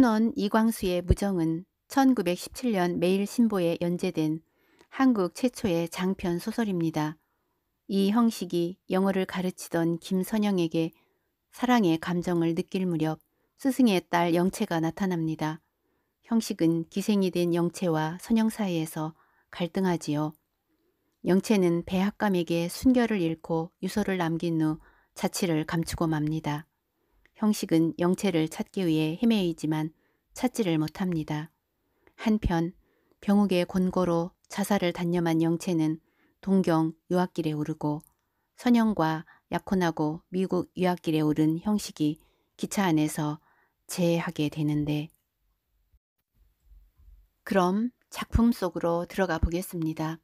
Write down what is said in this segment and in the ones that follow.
춘원 이광수의 무정은 1917년 매일신보에 연재된 한국 최초의 장편 소설입니다. 이 형식이 영어를 가르치던 김선영에게 사랑의 감정을 느낄 무렵 스승의 딸 영채가 나타납니다. 형식은 기생이 된 영채와 선영 사이에서 갈등하지요. 영채는 배학감에게 순결을 잃고 유서를 남긴 후 자취를 감추고 맙니다. 형식은 영체를 찾기 위해 헤매이지만 찾지를 못합니다. 한편 병욱의 권고로 자살을 단념한 영체는 동경 유학길에 오르고 선영과 약혼하고 미국 유학길에 오른 형식이 기차 안에서 재해하게 되는데 그럼 작품 속으로 들어가 보겠습니다.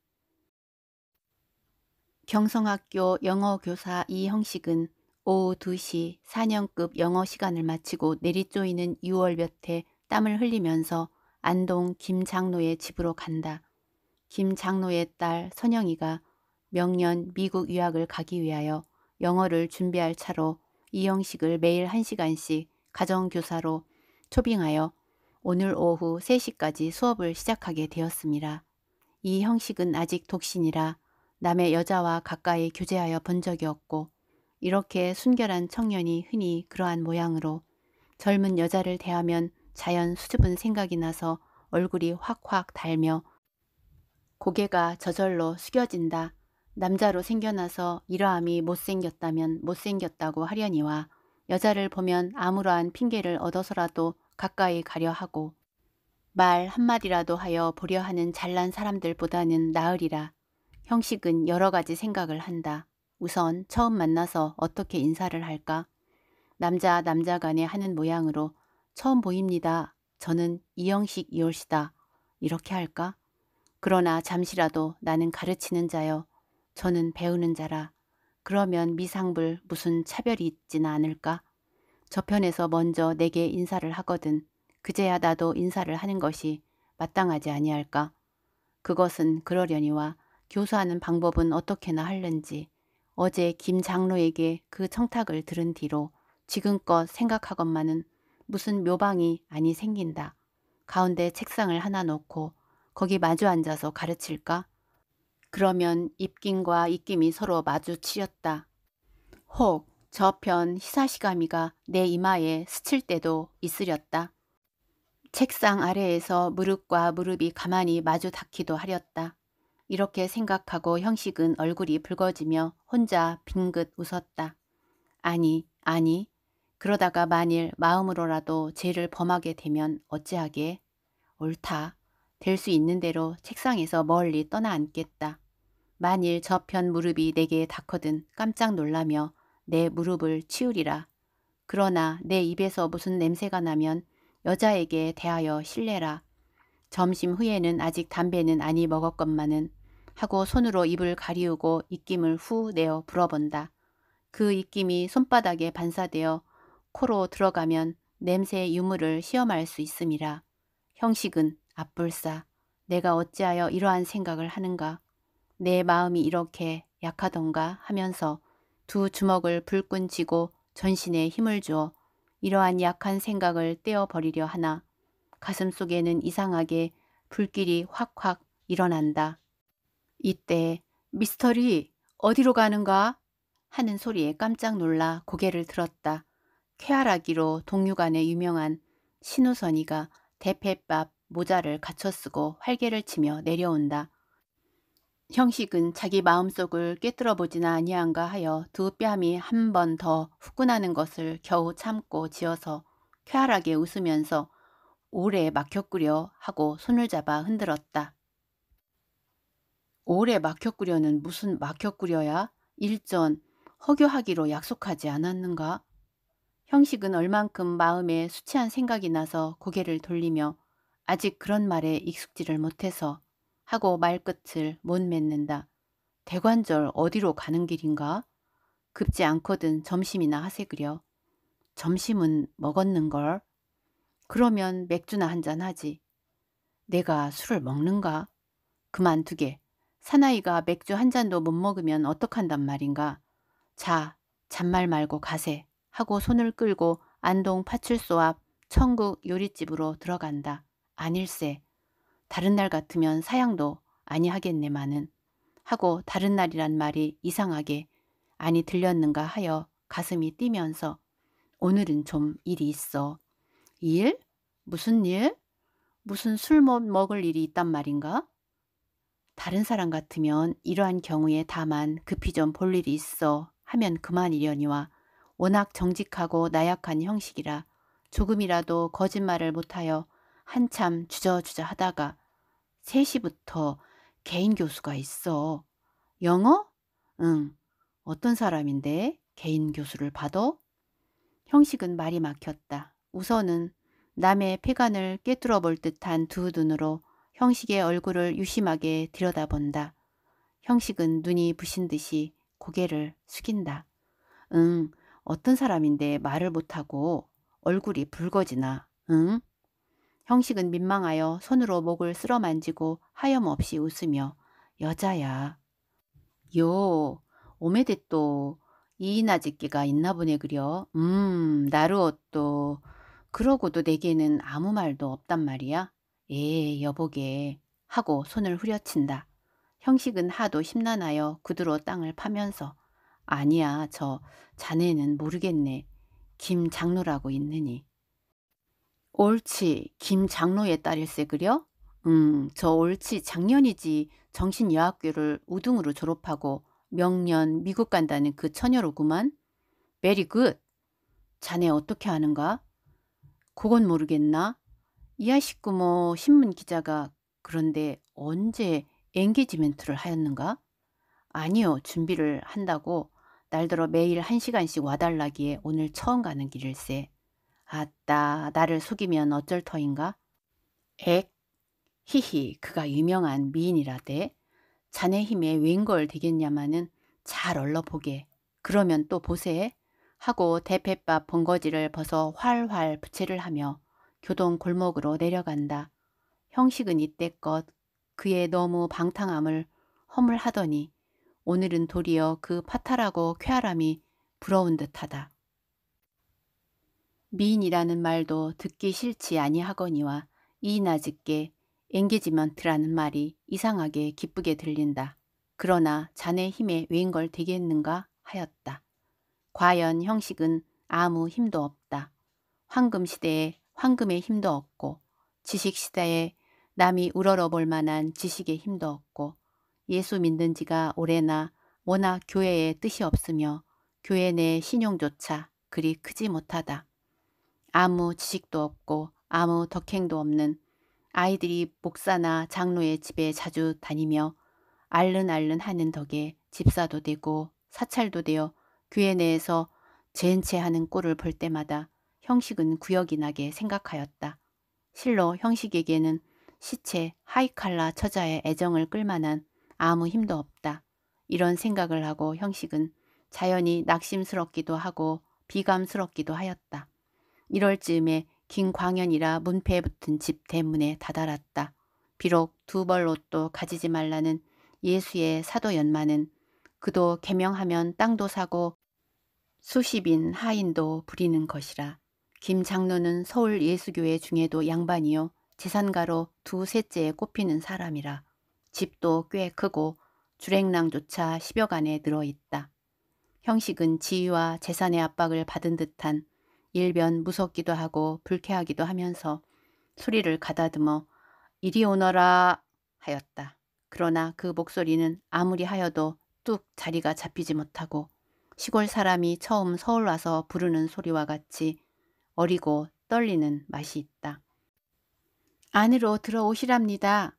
경성학교 영어교사 이형식은 오후 2시 4년급 영어 시간을 마치고 내리쪼이는 6월볕에 땀을 흘리면서 안동 김장로의 집으로 간다. 김장로의 딸 선영이가 명년 미국 유학을 가기 위하여 영어를 준비할 차로 이영식을 매일 1시간씩 가정교사로 초빙하여 오늘 오후 3시까지 수업을 시작하게 되었습니다. 이 형식은 아직 독신이라 남의 여자와 가까이 교제하여 본 적이 없고 이렇게 순결한 청년이 흔히 그러한 모양으로 젊은 여자를 대하면 자연 수줍은 생각이 나서 얼굴이 확확 달며 고개가 저절로 숙여진다. 남자로 생겨나서 이러함이 못생겼다면 못생겼다고 하려니와 여자를 보면 아무러한 핑계를 얻어서라도 가까이 가려 하고 말 한마디라도 하여 보려 하는 잘난 사람들보다는 나으리라. 형식은 여러 가지 생각을 한다. 우선 처음 만나서 어떻게 인사를 할까? 남자 남자 간에 하는 모양으로 처음 보입니다. 저는 이영식 이월시다. 이렇게 할까? 그러나 잠시라도 나는 가르치는 자여. 저는 배우는 자라. 그러면 미상불 무슨 차별이 있지는 않을까? 저편에서 먼저 내게 인사를 하거든. 그제야 나도 인사를 하는 것이 마땅하지 아니할까? 그것은 그러려니와 교수하는 방법은 어떻게나 할는지 어제 김 장로에게 그 청탁을 들은 뒤로 지금껏 생각하건만은 무슨 묘방이 아니 생긴다. 가운데 책상을 하나 놓고 거기 마주 앉아서 가르칠까? 그러면 입김과 입김이 서로 마주치였다. 혹 저편 희사시가미가 내 이마에 스칠 때도 있으렸다. 책상 아래에서 무릎과 무릎이 가만히 마주 닿기도 하렸다. 이렇게 생각하고 형식은 얼굴이 붉어지며 혼자 빙긋 웃었다. 아니, 아니. 그러다가 만일 마음으로라도 죄를 범하게 되면 어찌하게? 옳다. 될 수 있는 대로 책상에서 멀리 떠나 앉겠다. 만일 저편 무릎이 내게 닿거든 깜짝 놀라며 내 무릎을 치우리라. 그러나 내 입에서 무슨 냄새가 나면 여자에게 대하여 실례라. 점심 후에는 아직 담배는 아니 먹었건만은 하고 손으로 입을 가리우고 입김을 후 내어 불어본다. 그 입김이 손바닥에 반사되어 코로 들어가면 냄새 유물을 시험할 수 있음이라. 형식은 압불사 내가 어찌하여 이러한 생각을 하는가. 내 마음이 이렇게 약하던가 하면서 두 주먹을 불끈 쥐고 전신에 힘을 주어 이러한 약한 생각을 떼어버리려 하나 가슴 속에는 이상하게 불길이 확확 일어난다. 이때 미스터리 어디로 가는가? 하는 소리에 깜짝 놀라 고개를 들었다. 쾌활하기로 동유간에 유명한 신우선이가 대패밥 모자를 갖춰 쓰고 활개를 치며 내려온다. 형식은 자기 마음속을 깨뜨려 보지나 아니한가 하여 두 뺨이 한 번 더 후끈하는 것을 겨우 참고 지어서 쾌활하게 웃으면서 오래 막혔구려 하고 손을 잡아 흔들었다. 오래 막혔구려는 무슨 막혔구려야? 일전 허교하기로 약속하지 않았는가? 형식은 얼만큼 마음에 수치한 생각이 나서 고개를 돌리며 아직 그런 말에 익숙지를 못해서 하고 말끝을 못 맺는다. 대관절 어디로 가는 길인가? 급지 않거든 점심이나 하세 그려. 점심은 먹었는걸. 그러면 맥주나 한 잔 하지. 내가 술을 먹는가? 그만두게. 사나이가 맥주 한 잔도 못 먹으면 어떡한단 말인가. 자, 잔말 말고 가세. 하고 손을 끌고 안동 파출소 앞 천국 요리집으로 들어간다. 아닐세. 다른 날 같으면 사양도 아니하겠네마는. 하고 다른 날이란 말이 이상하게 아니 들렸는가 하여 가슴이 뛰면서 오늘은 좀 일이 있어. 일? 무슨 일? 무슨 술 먹을 일이 있단 말인가? 다른 사람 같으면 이러한 경우에 다만 급히 좀 볼 일이 있어 하면 그만이려니와 워낙 정직하고 나약한 형식이라 조금이라도 거짓말을 못하여 한참 주저주저 하다가 3시부터 개인 교수가 있어. 영어? 응. 어떤 사람인데 개인 교수를 봐도? 형식은 말이 막혔다. 우선은 남의 폐관을 깨뚫어 볼 듯한 두 눈으로 형식의 얼굴을 유심하게 들여다본다. 형식은 눈이 부신 듯이 고개를 숙인다. 응, 어떤 사람인데 말을 못하고 얼굴이 붉어지나, 응? 형식은 민망하여 손으로 목을 쓸어 만지고 하염없이 웃으며 여자야. 요, 오메데 또 이이나즈끼가 있나 보네 그려. 음, 나루 옷도 그러고도 내게는 아무 말도 없단 말이야. 예, 여보게. 하고 손을 후려친다. 형식은 하도 심란하여 그대로 땅을 파면서 아니야, 저 자네는 모르겠네. 김 장로라고 있느니. 옳지, 김 장로의 딸일세 그려? 음, 저 옳지 작년이지 정신여학교를 우등으로 졸업하고 명년 미국 간다는 그 처녀로구만. 메리 굿. 자네 어떻게 하는가? 그건 모르겠나? 이하식구 뭐 신문 기자가 그런데 언제 엔게지멘트를 하였는가? 아니요. 준비를 한다고 날더러 매일 한 시간씩 와달라기에 오늘 처음 가는 길일세. 아따 나를 속이면 어쩔 터인가? 액 히히 그가 유명한 미인이라대. 자네 힘에 웬걸 되겠냐마는 잘 얼러보게. 그러면 또 보세. 하고 대패밥 번거지를 벗어 활활 부채를 하며 교동 골목으로 내려간다. 형식은 이때껏 그의 너무 방탕함을 허물하더니 오늘은 도리어 그 파탈하고 쾌활함이 부러운 듯하다. 미인이라는 말도 듣기 싫지 아니하거니와 이나직게 앵기지먼트라는 말이 이상하게 기쁘게 들린다. 그러나 자네 힘에 왜걸 되겠는가 하였다. 과연 형식은 아무 힘도 없다. 황금시대에 황금의 힘도 없고 지식시대에 남이 우러러볼 만한 지식의 힘도 없고 예수 믿는 지가 오래나 워낙 교회에 뜻이 없으며 교회 내 신용조차 그리 크지 못하다. 아무 지식도 없고 아무 덕행도 없는 아이들이 목사나 장로의 집에 자주 다니며 알른알른 하는 덕에 집사도 되고 사찰도 되어 귀에내에서 젠체 하는 꼴을 볼 때마다 형식은 구역이 나게 생각하였다. 실로 형식에게는 시체 하이칼라 처자의 애정을 끌만한 아무 힘도 없다. 이런 생각을 하고 형식은 자연히 낙심스럽기도 하고 비감스럽기도 하였다. 이럴 즈음에 긴광연이라 문패에 붙은 집 대문에 다다랐다. 비록 두벌 옷도 가지지 말라는 예수의 사도 연마는 그도 개명하면 땅도 사고 수십인 하인도 부리는 것이라. 김 장로는 서울 예수교회 중에도 양반이요 재산가로 두 셋째에 꼽히는 사람이라. 집도 꽤 크고 주행랑조차 10여간에 들어있다 형식은 지위와 재산의 압박을 받은 듯한 일변 무섭기도 하고 불쾌하기도 하면서 소리를 가다듬어 이리 오너라 하였다. 그러나 그 목소리는 아무리 하여도 뚝 자리가 잡히지 못하고 시골 사람이 처음 서울 와서 부르는 소리와 같이 어리고 떨리는 맛이 있다. 안으로 들어오시랍니다.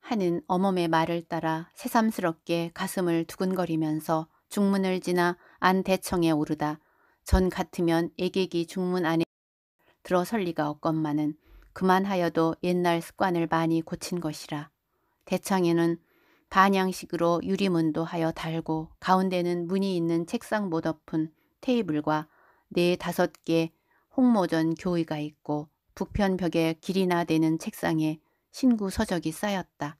하는 어멈의 말을 따라 새삼스럽게 가슴을 두근거리면서 중문을 지나 안 대청에 오르다 전 같으면 애객이 중문 안에 들어설 리가 없건만은 그만하여도 옛날 습관을 많이 고친 것이라. 대청에는 반양식으로 유리문도 하여 달고 가운데는 문이 있는 책상 못 엎은 테이블과 네 다섯 개 홍모전 교의가 있고 북편 벽에 길이나 되는 책상에 신구 서적이 쌓였다.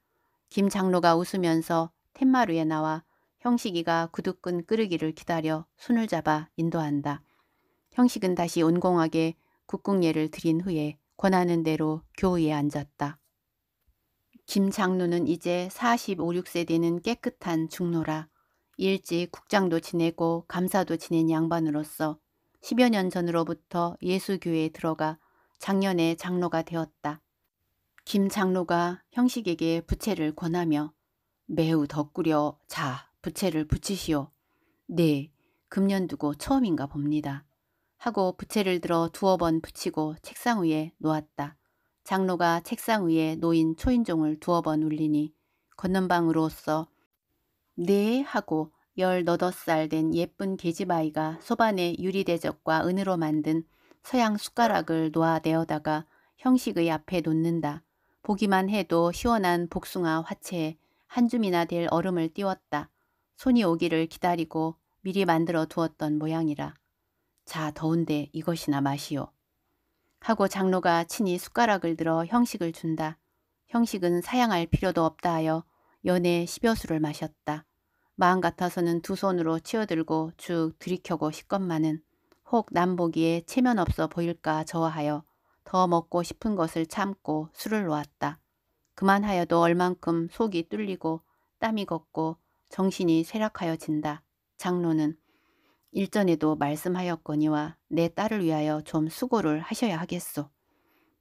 김 장로가 웃으면서 텐마루에 나와 형식이가 구두끈 끄르기를 기다려 손을 잡아 인도한다. 형식은 다시 온공하게 국궁예를 드린 후에 권하는 대로 교의에 앉았다. 김장로는 이제 45, 6세 되는 깨끗한 중노라 일찍 국장도 지내고 감사도 지낸 양반으로서 10여 년 전으로부터 예수교회에 들어가 작년에 장로가 되었다. 김 장로가 형식에게 부채를 권하며 매우 덕구려자 부채를 붙이시오. 네 금년 두고 처음인가 봅니다. 하고 부채를 들어 두어 번 붙이고 책상 위에 놓았다. 장로가 책상 위에 놓인 초인종을 두어 번 울리니 걷는 방으로서네 하고 열너덟 살된 예쁜 계집아이가 소반의 유리대접과 은으로 만든 서양 숟가락을 놓아대어다가 형식의 앞에 놓는다. 보기만 해도 시원한 복숭아 화채에 한 줌이나 될 얼음을 띄웠다. 손이 오기를 기다리고 미리 만들어 두었던 모양이라. 자 더운데 이것이나 마시오. 하고 장로가 친히 숟가락을 들어 형식을 준다. 형식은 사양할 필요도 없다 하여 연애 십여 수를 마셨다. 마음 같아서는 두 손으로 치어들고 쭉 들이켜고 싶건만은 혹 남보기에 체면 없어 보일까 저하여 더 먹고 싶은 것을 참고 술을 놓았다. 그만하여도 얼만큼 속이 뚫리고 땀이 걷고 정신이 쇠락하여 진다. 장로는 일전에도 말씀하였거니와 내 딸을 위하여 좀 수고를 하셔야 하겠소.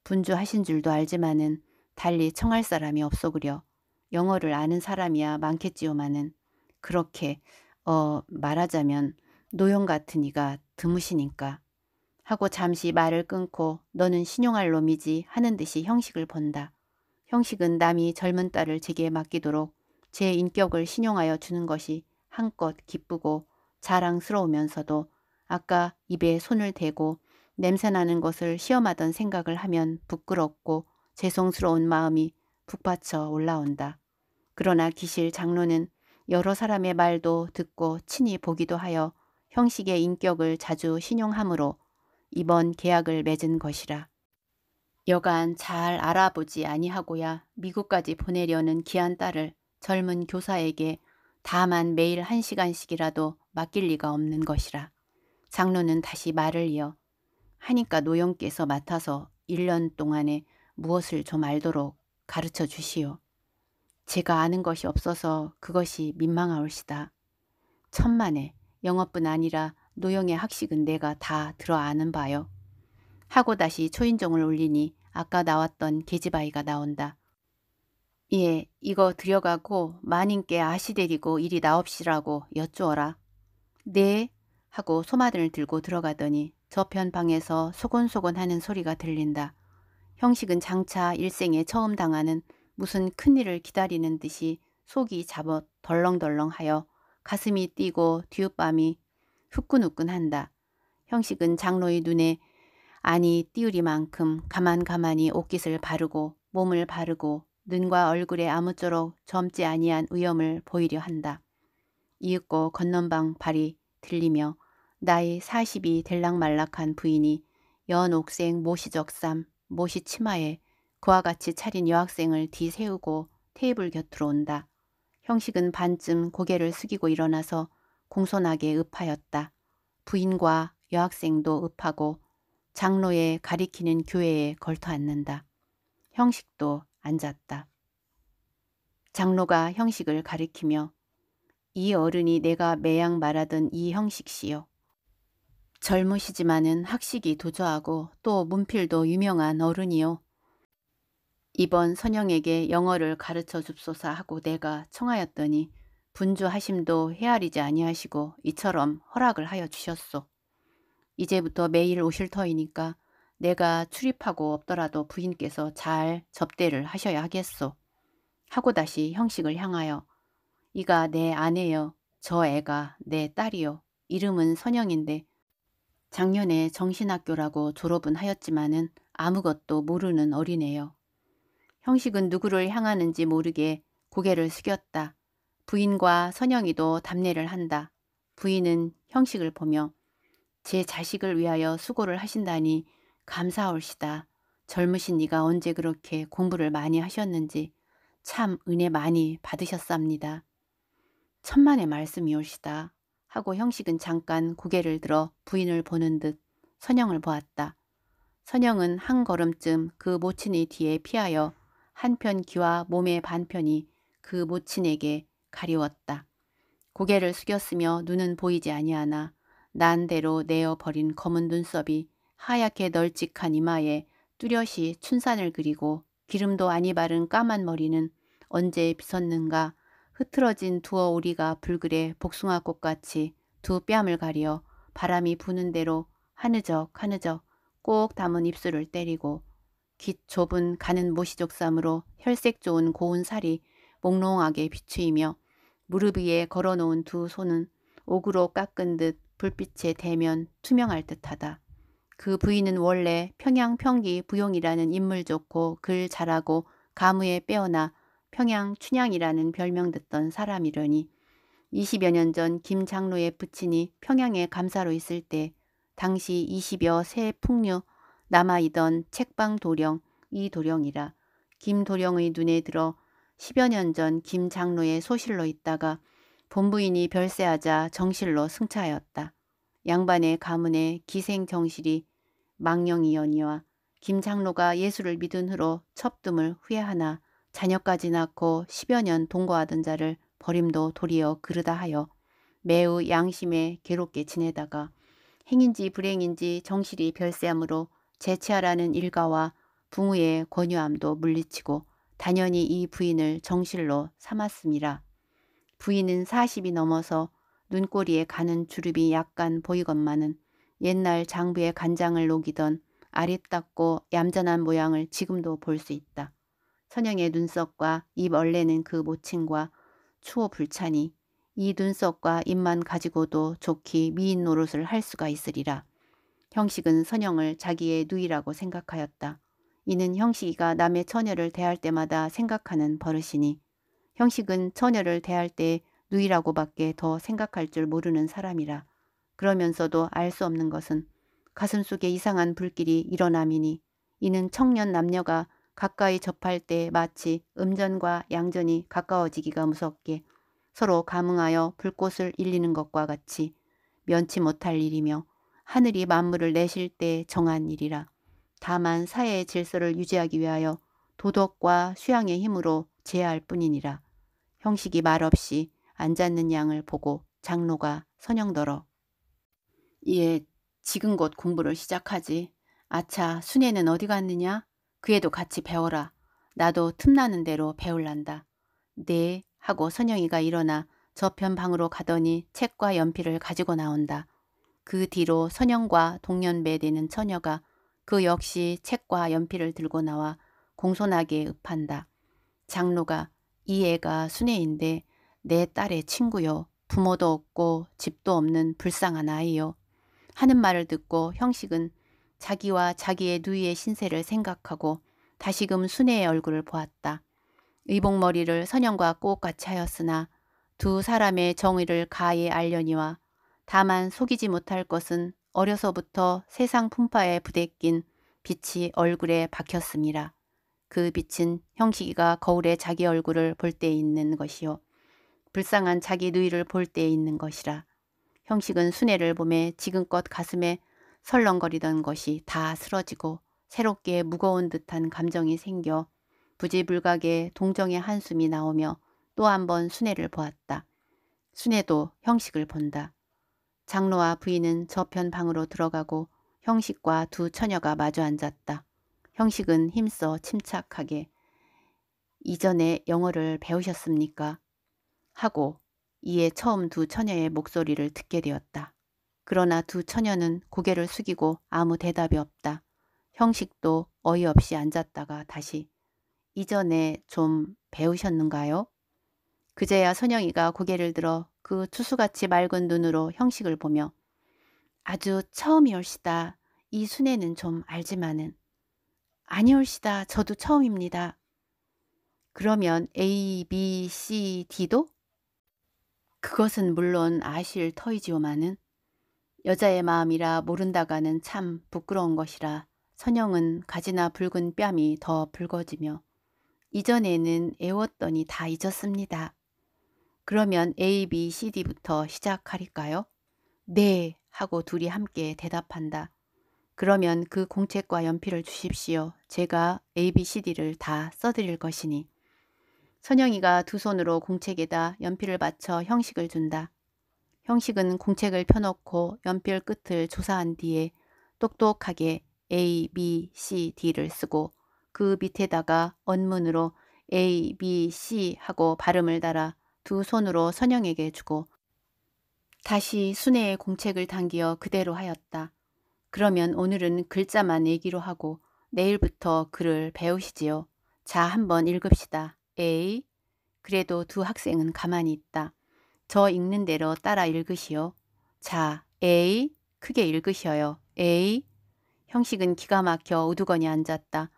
분주하신 줄도 알지만은 달리 청할 사람이 없소그려 영어를 아는 사람이야 많겠지요마는 그렇게 어 말하자면 노형 같은 이가 드무시니까 하고 잠시 말을 끊고 너는 신용할 놈이지 하는 듯이 형식을 본다. 형식은 남이 젊은 딸을 제게 맡기도록 제 인격을 신용하여 주는 것이 한껏 기쁘고 자랑스러우면서도 아까 입에 손을 대고 냄새나는 것을 시험하던 생각을 하면 부끄럽고 죄송스러운 마음이 북받쳐 올라온다. 그러나 기실 장로는 여러 사람의 말도 듣고 친히 보기도 하여 형식의 인격을 자주 신용함으로 이번 계약을 맺은 것이라. 여간 잘 알아보지 아니하고야 미국까지 보내려는 기한 딸을 젊은 교사에게 다만 매일 한 시간씩이라도 맡길 리가 없는 것이라. 장로는 다시 말을 이어 하니까 노영께서 맡아서 1년 동안에 무엇을 좀 알도록 가르쳐 주시오. 제가 아는 것이 없어서 그것이 민망하올시다. 천만에 영업뿐 아니라 노영의 학식은 내가 다 들어 아는 바요. 하고 다시 초인종을 올리니 아까 나왔던 계집아이가 나온다. 예, 이거 들여가고 마님께 아시데리고 이리 나옵시라고 여쭈어라. 네, 하고 소마등을 들고 들어가더니 저편 방에서 소곤소곤 하는 소리가 들린다. 형식은 장차 일생에 처음 당하는 무슨 큰일을 기다리는 듯이 속이 잡어 덜렁덜렁하여 가슴이 뛰고 뒷밤이 후끈후끈한다. 형식은 장로의 눈에 아니 띄우리만큼 가만가만히 옷깃을 바르고 몸을 바르고 눈과 얼굴에 아무쪼록 젊지 아니한 위험을 보이려 한다. 이윽고 건넌방 발이 들리며 나이 40이 들락말락한 부인이 연옥생 모시적삼 모시 치마에 그와 같이 차린 여학생을 뒤세우고 테이블 곁으로 온다. 형식은 반쯤 고개를 숙이고 일어나서 공손하게 읍하였다. 부인과 여학생도 읍하고 장로에 가리키는 교회에 걸터 앉는다. 형식도 앉았다. 장로가 형식을 가리키며 이 어른이 내가 매양 말하던 이 형식시요. 젊으시지만은 학식이 도저하고 또 문필도 유명한 어른이요. 이번 선영에게 영어를 가르쳐 줍소사 하고 내가 청하였더니 분주하심도 헤아리지 아니하시고 이처럼 허락을 하여 주셨소. 이제부터 매일 오실 터이니까 내가 출입하고 없더라도 부인께서 잘 접대를 하셔야 하겠소. 하고 다시 형식을 향하여 이가 내 아내여 저 애가 내딸이여 이름은 선영인데 작년에 정신학교라고 졸업은 하였지만은 아무것도 모르는 어린애여 형식은 누구를 향하는지 모르게 고개를 숙였다. 부인과 선영이도 답례를 한다. 부인은 형식을 보며 제 자식을 위하여 수고를 하신다니 감사하옵시다 젊으신 네가 언제 그렇게 공부를 많이 하셨는지 참 은혜 많이 받으셨사옵니다. 천만의 말씀이옵시다 하고 형식은 잠깐 고개를 들어 부인을 보는 듯 선영을 보았다. 선영은 한 걸음쯤 그모친이 뒤에 피하여 한편 귀와 몸의 반편이 그 모친에게 가리웠다. 고개를 숙였으며 눈은 보이지 아니하나 난대로 내어버린 검은 눈썹이 하얗게 널찍한 이마에 뚜렷이 춘산을 그리고 기름도 아니 바른 까만 머리는 언제 빗었는가 흐트러진 두어 오리가 불그레 복숭아꽃같이 두 뺨을 가려 바람이 부는 대로 하느적 하느적 꼭 담은 입술을 때리고 깃 좁은 가는 모시족삼으로 혈색 좋은 고운 살이 몽롱하게 비추이며 무릎 위에 걸어놓은 두 손은 옥으로 깎은 듯 불빛에 대면 투명할 듯하다. 그 부인은 원래 평양 평기 부용이라는 인물 좋고 글 잘하고 가무에 빼어나 평양 춘향이라는 별명 듣던 사람이려니 20여 년 전 김장로의 부친이 평양에 감사로 있을 때 당시 20여 세 풍류 남아이던 책방 도령 이 도령이라 김 도령의 눈에 들어 10여 년 전 김장로의 소실로 있다가 본부인이 별세하자 정실로 승차하였다. 양반의 가문의 기생정실이 망령이연이와 김창로가 예수를 믿은 후로 첩둠을 후회하나 자녀까지 낳고 십여년 동거하던 자를 버림도 도리어 그르다 하여 매우 양심에 괴롭게 지내다가 행인지 불행인지 정실이 별세함으로 재치하라는 일가와 붕우의 권유함도 물리치고 단연히 이 부인을 정실로 삼았습니다. 부인은 40이 넘어서 눈꼬리에 가는 주름이 약간 보이건만은 옛날 장부에 간장을 녹이던 아랫답고 얌전한 모양을 지금도 볼 수 있다. 선영의 눈썹과 입 얼레는 그 모친과 추호 불찬이 이 눈썹과 입만 가지고도 좋기 미인 노릇을 할 수가 있으리라. 형식은 선영을 자기의 누이라고 생각하였다. 이는 형식이가 남의 처녀를 대할 때마다 생각하는 버릇이니 형식은 처녀를 대할 때 누이라고밖에 더 생각할 줄 모르는 사람이라. 그러면서도 알 수 없는 것은 가슴 속에 이상한 불길이 일어남이니 이는 청년 남녀가 가까이 접할 때 마치 음전과 양전이 가까워지기가 무섭게 서로 감응하여 불꽃을 일리는 것과 같이 면치 못할 일이며 하늘이 만물을 내실 때 정한 일이라. 다만 사회의 질서를 유지하기 위하여 도덕과 수양의 힘으로 제할 뿐이니라. 형식이 말없이 앉았는 양을 보고 장로가 선영더러 예, 지금 곧 공부를 시작하지. 아차 순애는 어디 갔느냐? 그애도 같이 배워라. 나도 틈나는 대로 배울란다. 네 하고 선영이가 일어나 저편 방으로 가더니 책과 연필을 가지고 나온다. 그 뒤로 선영과 동년배되는 처녀가 그 역시 책과 연필을 들고 나와 공손하게 읍한다. 장로가 이 애가 순애인데 내 딸의 친구요. 부모도 없고 집도 없는 불쌍한 아이요. 하는 말을 듣고 형식은 자기와 자기의 누이의 신세를 생각하고 다시금 순애의 얼굴을 보았다. 의복머리를 선영과 꼭같이 하였으나 두 사람의 정의를 가히 알려니와 다만 속이지 못할 것은 어려서부터 세상 풍파에 부대낀 빛이 얼굴에 박혔습니다. 그 빛은 형식이가 거울에 자기 얼굴을 볼 때 있는 것이요. 불쌍한 자기 누이를 볼 때에 있는 것이라. 형식은 순애를 보매 지금껏 가슴에 설렁거리던 것이 다 쓰러지고 새롭게 무거운 듯한 감정이 생겨 부지불각에 동정의 한숨이 나오며 또 한 번 순애를 보았다. 순애도 형식을 본다. 장로와 부인은 저편 방으로 들어가고 형식과 두 처녀가 마주 앉았다. 형식은 힘써 침착하게 이전에 영어를 배우셨습니까? 하고 이에 처음 두 처녀의 목소리를 듣게 되었다. 그러나 두 처녀는 고개를 숙이고 아무 대답이 없다. 형식도 어이없이 앉았다가 다시 이전에 좀 배우셨는가요? 그제야 선영이가 고개를 들어 그 투수같이 맑은 눈으로 형식을 보며 아주 처음이올시다. 이 순애는 좀 알지만은 아니올시다. 저도 처음입니다. 그러면 A, B, C, D도 그것은 물론 아실 터이지요마는 여자의 마음이라 모른다가는 참 부끄러운 것이라 선영은 가지나 붉은 뺨이 더 붉어지며 이전에는 애웠더니 다 잊었습니다. 그러면 A, B, C, D부터 시작하릴까요? 네 하고 둘이 함께 대답한다. 그러면 그 공책과 연필을 주십시오. 제가 A, B, C, D를 다 써드릴 것이니. 선영이가 두 손으로 공책에다 연필을 맞춰 형식을 준다. 형식은 공책을 펴놓고 연필 끝을 조사한 뒤에 똑똑하게 A, B, C, D를 쓰고 그 밑에다가 언문으로 A, B, C 하고 발음을 달아 두 손으로 선영에게 주고 다시 순회의 공책을 당기어 그대로 하였다. 그러면 오늘은 글자만 얘기로 하고 내일부터 글을 배우시지요. 자, 한번 읽읍시다. A. 그래도 두 학생은 가만히 있다. 저 읽는 대로 따라 읽으시오. 자, A. 크게 읽으셔요. A. 형식은 기가 막혀 우두건이 앉았다.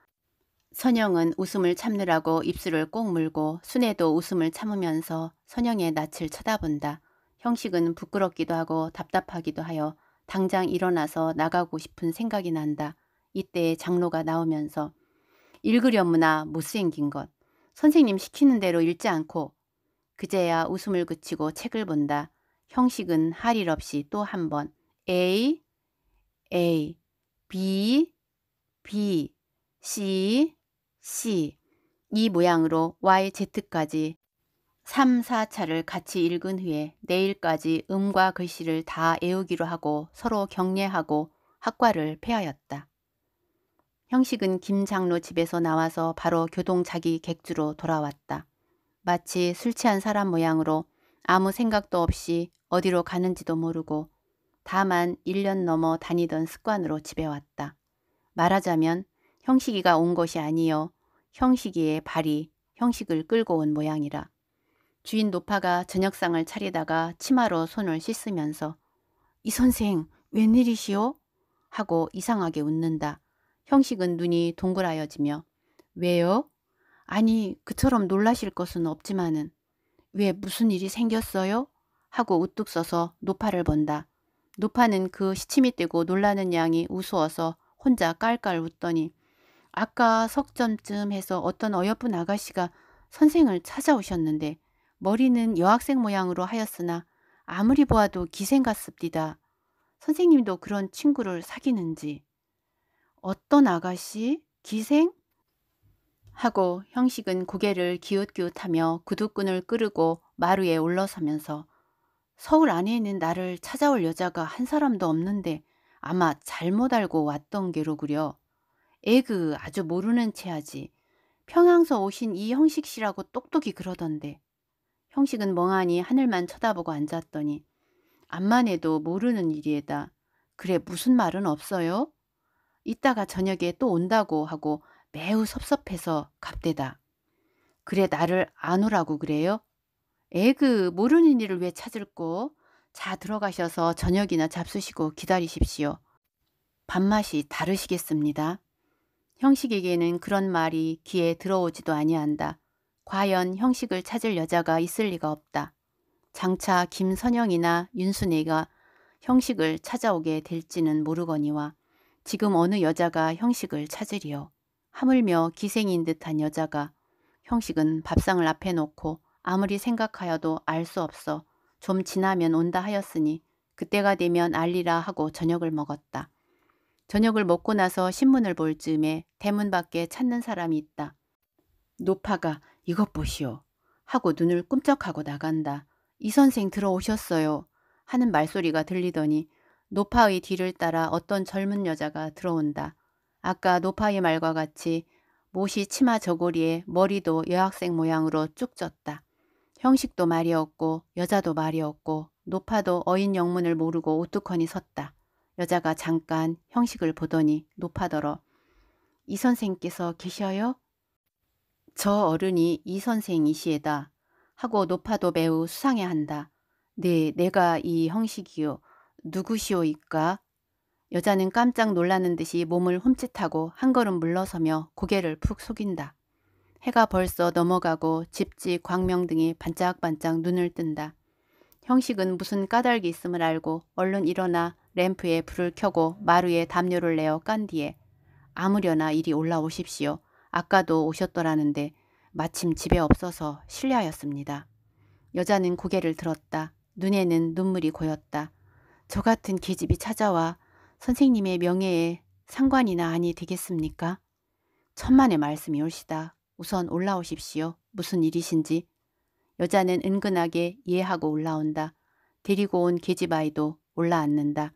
선영은 웃음을 참느라고 입술을 꼭 물고 순애도 웃음을 참으면서 선영의 낯을 쳐다본다. 형식은 부끄럽기도 하고 답답하기도 하여 당장 일어나서 나가고 싶은 생각이 난다. 이때 장로가 나오면서 읽으려무나 못생긴 것. 선생님 시키는 대로 읽지 않고 그제야 웃음을 그치고 책을 본다. 형식은 할 일 없이 또 한 번 A, A, B, B, C, C 이 모양으로 Y, Z까지 3, 4차를 같이 읽은 후에 내일까지 음과 글씨를 다 외우기로 하고 서로 격려하고 학과를 폐하였다. 형식은 김 장로 집에서 나와서 바로 교동 자기 객주로 돌아왔다. 마치 술 취한 사람 모양으로 아무 생각도 없이 어디로 가는지도 모르고 다만 1년 넘어 다니던 습관으로 집에 왔다. 말하자면 형식이가 온 것이 아니여 형식이의 발이 형식을 끌고 온 모양이라. 주인 노파가 저녁상을 차리다가 치마로 손을 씻으면서 이 선생 웬일이시오? 하고 이상하게 웃는다. 형식은 눈이 동그라여지며 왜요? 아니 그처럼 놀라실 것은 없지만은 왜 무슨 일이 생겼어요? 하고 우뚝 서서 노파를 본다. 노파는 그 시침이 뜨고 놀라는 양이 우스워서 혼자 깔깔 웃더니 아까 석점쯤 해서 어떤 어여쁜 아가씨가 선생을 찾아오셨는데 머리는 여학생 모양으로 하였으나 아무리 보아도 기생 같습니다 선생님도 그런 친구를 사귀는지. 어떤 아가씨? 기생? 하고 형식은 고개를 기웃기웃하며 구두끈을 끄르고 마루에 올라서면서 서울 안에 있는 나를 찾아올 여자가 한 사람도 없는데 아마 잘못 알고 왔던 게로구려. 에그 아주 모르는 채 하지. 평양서 오신 이 형식 씨라고 똑똑히 그러던데. 형식은 멍하니 하늘만 쳐다보고 앉았더니 암만 해도 모르는 일이에다. 그래 무슨 말은 없어요? 이따가 저녁에 또 온다고 하고 매우 섭섭해서 갑대다. 그래 나를 안 오라고 그래요? 에그 모르는 일을 왜 찾을꼬? 자 들어가셔서 저녁이나 잡수시고 기다리십시오. 밥맛이 다르시겠습니다. 형식에게는 그런 말이 귀에 들어오지도 아니한다. 과연 형식을 찾을 여자가 있을 리가 없다. 장차 김선영이나 윤순애가 형식을 찾아오게 될지는 모르거니와 지금 어느 여자가 형식을 찾으리요. 하물며 기생인 듯한 여자가 형식은 밥상을 앞에 놓고 아무리 생각하여도 알 수 없어 좀 지나면 온다 하였으니 그때가 되면 알리라 하고 저녁을 먹었다. 저녁을 먹고 나서 신문을 볼 즈음에 대문 밖에 찾는 사람이 있다. 노파가 이것 보시오 하고 눈을 꿈쩍하고 나간다. 이 선생 들어오셨어요 하는 말소리가 들리더니 노파의 뒤를 따라 어떤 젊은 여자가 들어온다. 아까 노파의 말과 같이 못이 치마 저고리에 머리도 여학생 모양으로 쭉쪘다 형식도 말이없고 여자도 말이없고 노파도 어인 영문을 모르고 오뚜커니 섰다. 여자가 잠깐 형식을 보더니 노파더러 이 선생께서 계셔요? 저 어른이 이 선생이시에다 하고 노파도 매우 수상해한다. 네, 내가 이 형식이요. 누구시오이까? 여자는 깜짝 놀라는 듯이 몸을 홈짓하고 한 걸음 물러서며 고개를 푹 속인다. 해가 벌써 넘어가고 집지 광명등이 반짝반짝 눈을 뜬다. 형식은 무슨 까닭이 있음을 알고 얼른 일어나 램프에 불을 켜고 마루에 담요를 내어 깐 뒤에 아무려나 일이 올라오십시오. 아까도 오셨더라는데 마침 집에 없어서 실례하였습니다. 여자는 고개를 들었다. 눈에는 눈물이 고였다. 저 같은 계집이 찾아와 선생님의 명예에 상관이나 아니 되겠습니까? 천만의 말씀이 옳시다. 우선 올라오십시오. 무슨 일이신지. 여자는 은근하게 이해하고 올라온다. 데리고 온 계집아이도 올라앉는다.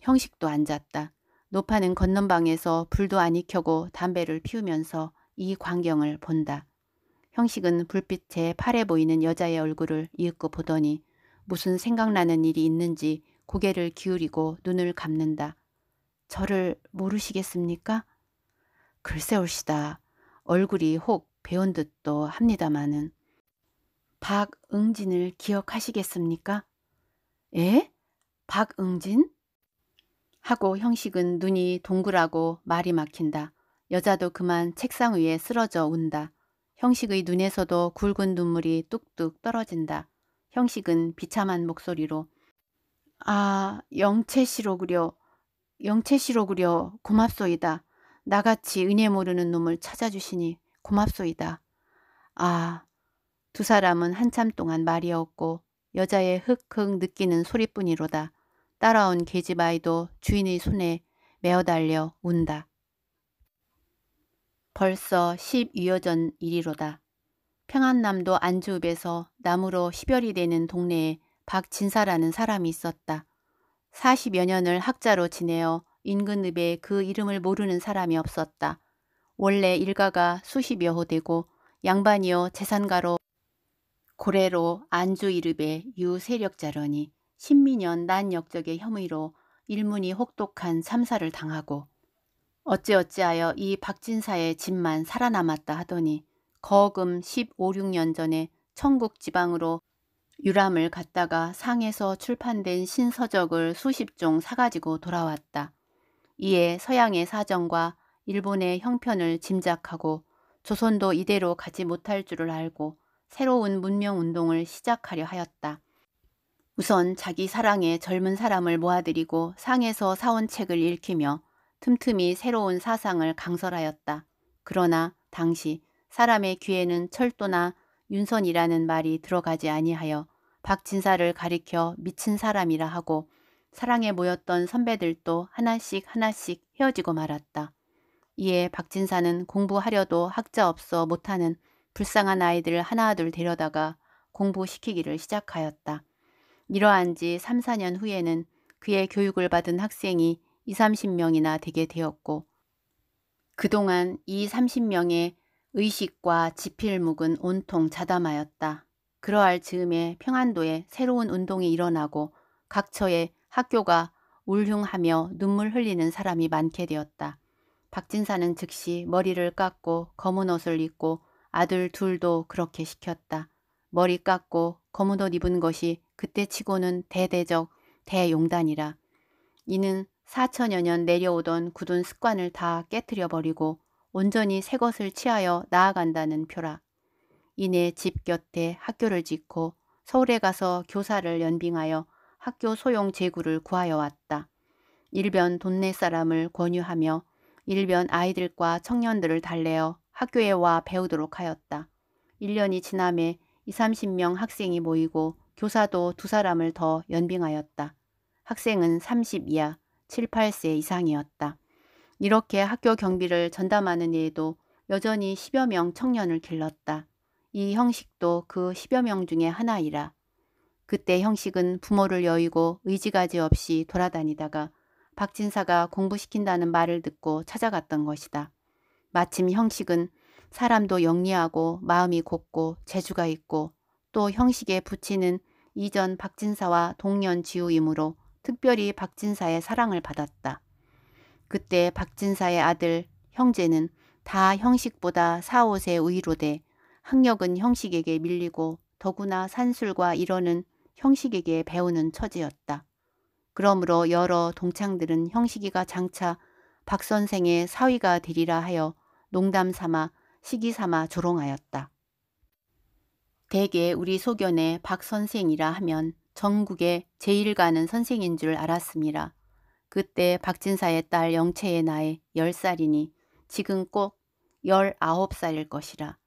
형식도 앉았다. 노파는 걷는 방에서 불도 안 익혀고 담배를 피우면서 이 광경을 본다. 형식은 불빛에 파래 보이는 여자의 얼굴을 이윽고 보더니 무슨 생각나는 일이 있는지 고개를 기울이고 눈을 감는다. 저를 모르시겠습니까? 글쎄 올시다. 얼굴이 혹 배운 듯도 합니다마는. 박응진을 기억하시겠습니까? 예? 박응진? 하고 형식은 눈이 동그라고 말이 막힌다. 여자도 그만 책상 위에 쓰러져 운다. 형식의 눈에서도 굵은 눈물이 뚝뚝 떨어진다. 형식은 비참한 목소리로 아, 영채씨로그려영채씨로그려 고맙소이다. 나같이 은혜 모르는 놈을 찾아주시니 고맙소이다. 아, 두 사람은 한참 동안 말이 없고 여자의 흑흑 느끼는 소리뿐이로다. 따라온 계집 아이도 주인의 손에 메어달려 운다. 벌써 12여 전 일이로다. 평안남도 안주읍에서 나무로 시별이 되는 동네에 박진사라는 사람이 있었다. 40여 년을 학자로 지내어 인근 읍에 그 이름을 모르는 사람이 없었다. 원래 일가가 수십여 호 되고 양반이여 재산가로 고래로 안주 이름의 유세력자러니 신민년 난역적의 혐의로 일문이 혹독한 참사를 당하고 어찌어찌하여 이 박진사의 집만 살아남았다 하더니 거금 15, 6년 전에 천국 지방으로 유람을 갔다가 상에서 출판된 신서적을 수십 종 사가지고 돌아왔다. 이에 서양의 사정과 일본의 형편을 짐작하고 조선도 이대로 가지 못할 줄을 알고 새로운 문명운동을 시작하려 하였다. 우선 자기 사랑의 젊은 사람을 모아들이고 상에서 사온 책을 읽히며 틈틈이 새로운 사상을 강설하였다. 그러나 당시 사람의 귀에는 철도나 윤선이라는 말이 들어가지 아니하여 박진사를 가리켜 미친 사람이라 하고 사랑에 모였던 선배들도 하나씩 하나씩 헤어지고 말았다. 이에 박진사는 공부하려도 학자 없어 못하는 불쌍한 아이들 하나둘 데려다가 공부시키기를 시작하였다. 이러한 지 3, 4년 후에는 그의 교육을 받은 학생이 2, 30명이나 되게 되었고 그동안 2, 30명의 의식과 지필묵은 온통 자담하였다. 그러할 즈음에 평안도에 새로운 운동이 일어나고 각처에 학교가 울흉하며 눈물 흘리는 사람이 많게 되었다. 박진사는 즉시 머리를 깎고 검은 옷을 입고 아들 둘도 그렇게 시켰다. 머리 깎고 검은 옷 입은 것이 그때치고는 대대적 대용단이라. 이는 4천여년 내려오던 굳은 습관을 다 깨뜨려 버리고 온전히 새 것을 취하여 나아간다는 표라. 이내 집 곁에 학교를 짓고 서울에 가서 교사를 연빙하여 학교 소용 재구를 구하여 왔다. 일변 돈내 사람을 권유하며 일변 아이들과 청년들을 달래어 학교에 와 배우도록 하였다. 1년이 지남에 2, 30명 학생이 모이고 교사도 두 사람을 더 연빙하였다. 학생은 30 이하, 7, 8세 이상이었다. 이렇게 학교 경비를 전담하는 일도 여전히 10여 명 청년을 길렀다. 이 형식도 그 10여 명 중에 하나이라. 그때 형식은 부모를 여의고 의지가지 없이 돌아다니다가 박진사가 공부시킨다는 말을 듣고 찾아갔던 것이다. 마침 형식은 사람도 영리하고 마음이 곱고 재주가 있고 또 형식에 부치는 이전 박진사와 동년 지우이므로 특별히 박진사의 사랑을 받았다. 그때 박진사의 아들 형제는 다 형식보다 사옷에 의로되 학력은 형식에게 밀리고 더구나 산술과 이러는 형식에게 배우는 처지였다. 그러므로 여러 동창들은 형식이가 장차 박 선생의 사위가 되리라 하여 농담 삼아 시기 삼아 조롱하였다. 대개 우리 소견에 박 선생이라 하면 전국에 제일 가는 선생인 줄 알았습니다. 그때 박진사의 딸 영채의 나이 10살이니 지금 꼭 19살일 것이라.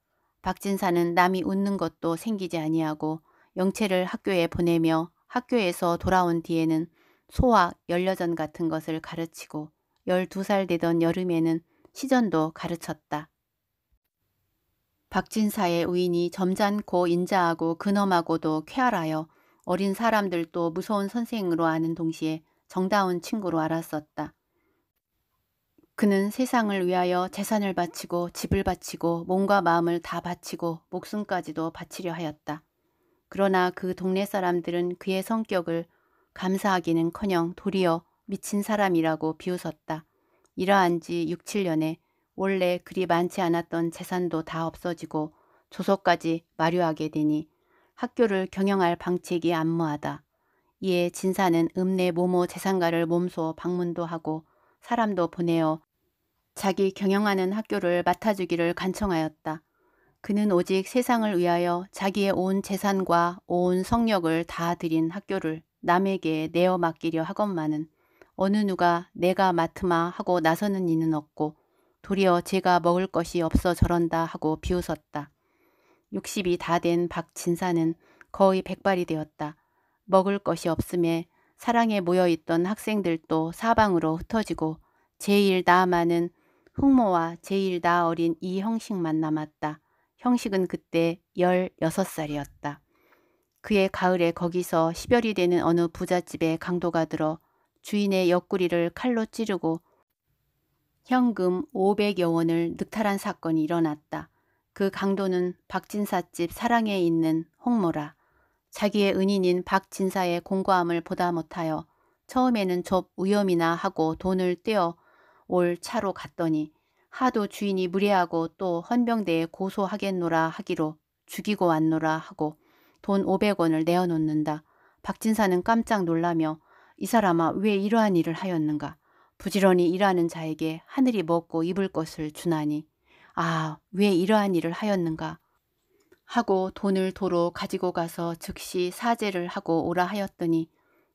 박진사는 남이 웃는 것도 생기지 아니하고 영채를 학교에 보내며 학교에서 돌아온 뒤에는 소학, 열려전 같은 것을 가르치고 12살 되던 여름에는 시전도 가르쳤다. 박진사의 우인이 점잖고 인자하고 근엄하고도 쾌활하여 어린 사람들도 무서운 선생으로 아는 동시에 정다운 친구로 알았었다. 그는 세상을 위하여 재산을 바치고 집을 바치고 몸과 마음을 다 바치고 목숨까지도 바치려 하였다. 그러나 그 동네 사람들은 그의 성격을 감사하기는커녕 도리어 미친 사람이라고 비웃었다. 이러한 지 6, 7년에 원래 그리 많지 않았던 재산도 다 없어지고 조소까지마려하게 되니 학교를 경영할 방책이 안무하다. 이에 예, 진사는 읍내 모모 재산가를 몸소 방문도 하고 사람도 보내어 자기 경영하는 학교를 맡아주기를 간청하였다. 그는 오직 세상을 위하여 자기의 온 재산과 온 성력을 다 드린 학교를 남에게 내어 맡기려 하건만은 어느 누가 내가 맡으마 하고 나서는 이는 없고 도리어 제가 먹을 것이 없어 저런다 하고 비웃었다. 60이 다 된 박진사는 거의 백발이 되었다. 먹을 것이 없음에 사랑에 모여있던 학생들도 사방으로 흩어지고 제일 나만은 흑모와 제일 나 어린 이 형식만 남았다. 형식은 그때 16살이었다. 그의 가을에 거기서 시별이 되는 어느 부잣집에 강도가 들어 주인의 옆구리를 칼로 찌르고 현금 500여 원을 늑탈한 사건이 일어났다. 그 강도는 박진사집 사랑에 있는 홍모라. 자기의 은인인 박 진사의 공고함을 보다 못하여 처음에는 좁 위험이나 하고 돈을 떼어 올 차로 갔더니 하도 주인이 무례하고 또 헌병대에 고소하겠노라 하기로 죽이고 왔노라 하고 돈 500원을 내어놓는다. 박진사는 깜짝 놀라며 이 사람아 왜 이러한 일을 하였는가. 부지런히 일하는 자에게 하늘이 먹고 입을 것을 주나니 아 왜 이러한 일을 하였는가. 하고 돈을 도로 가지고 가서 즉시 사죄를 하고 오라 하였더니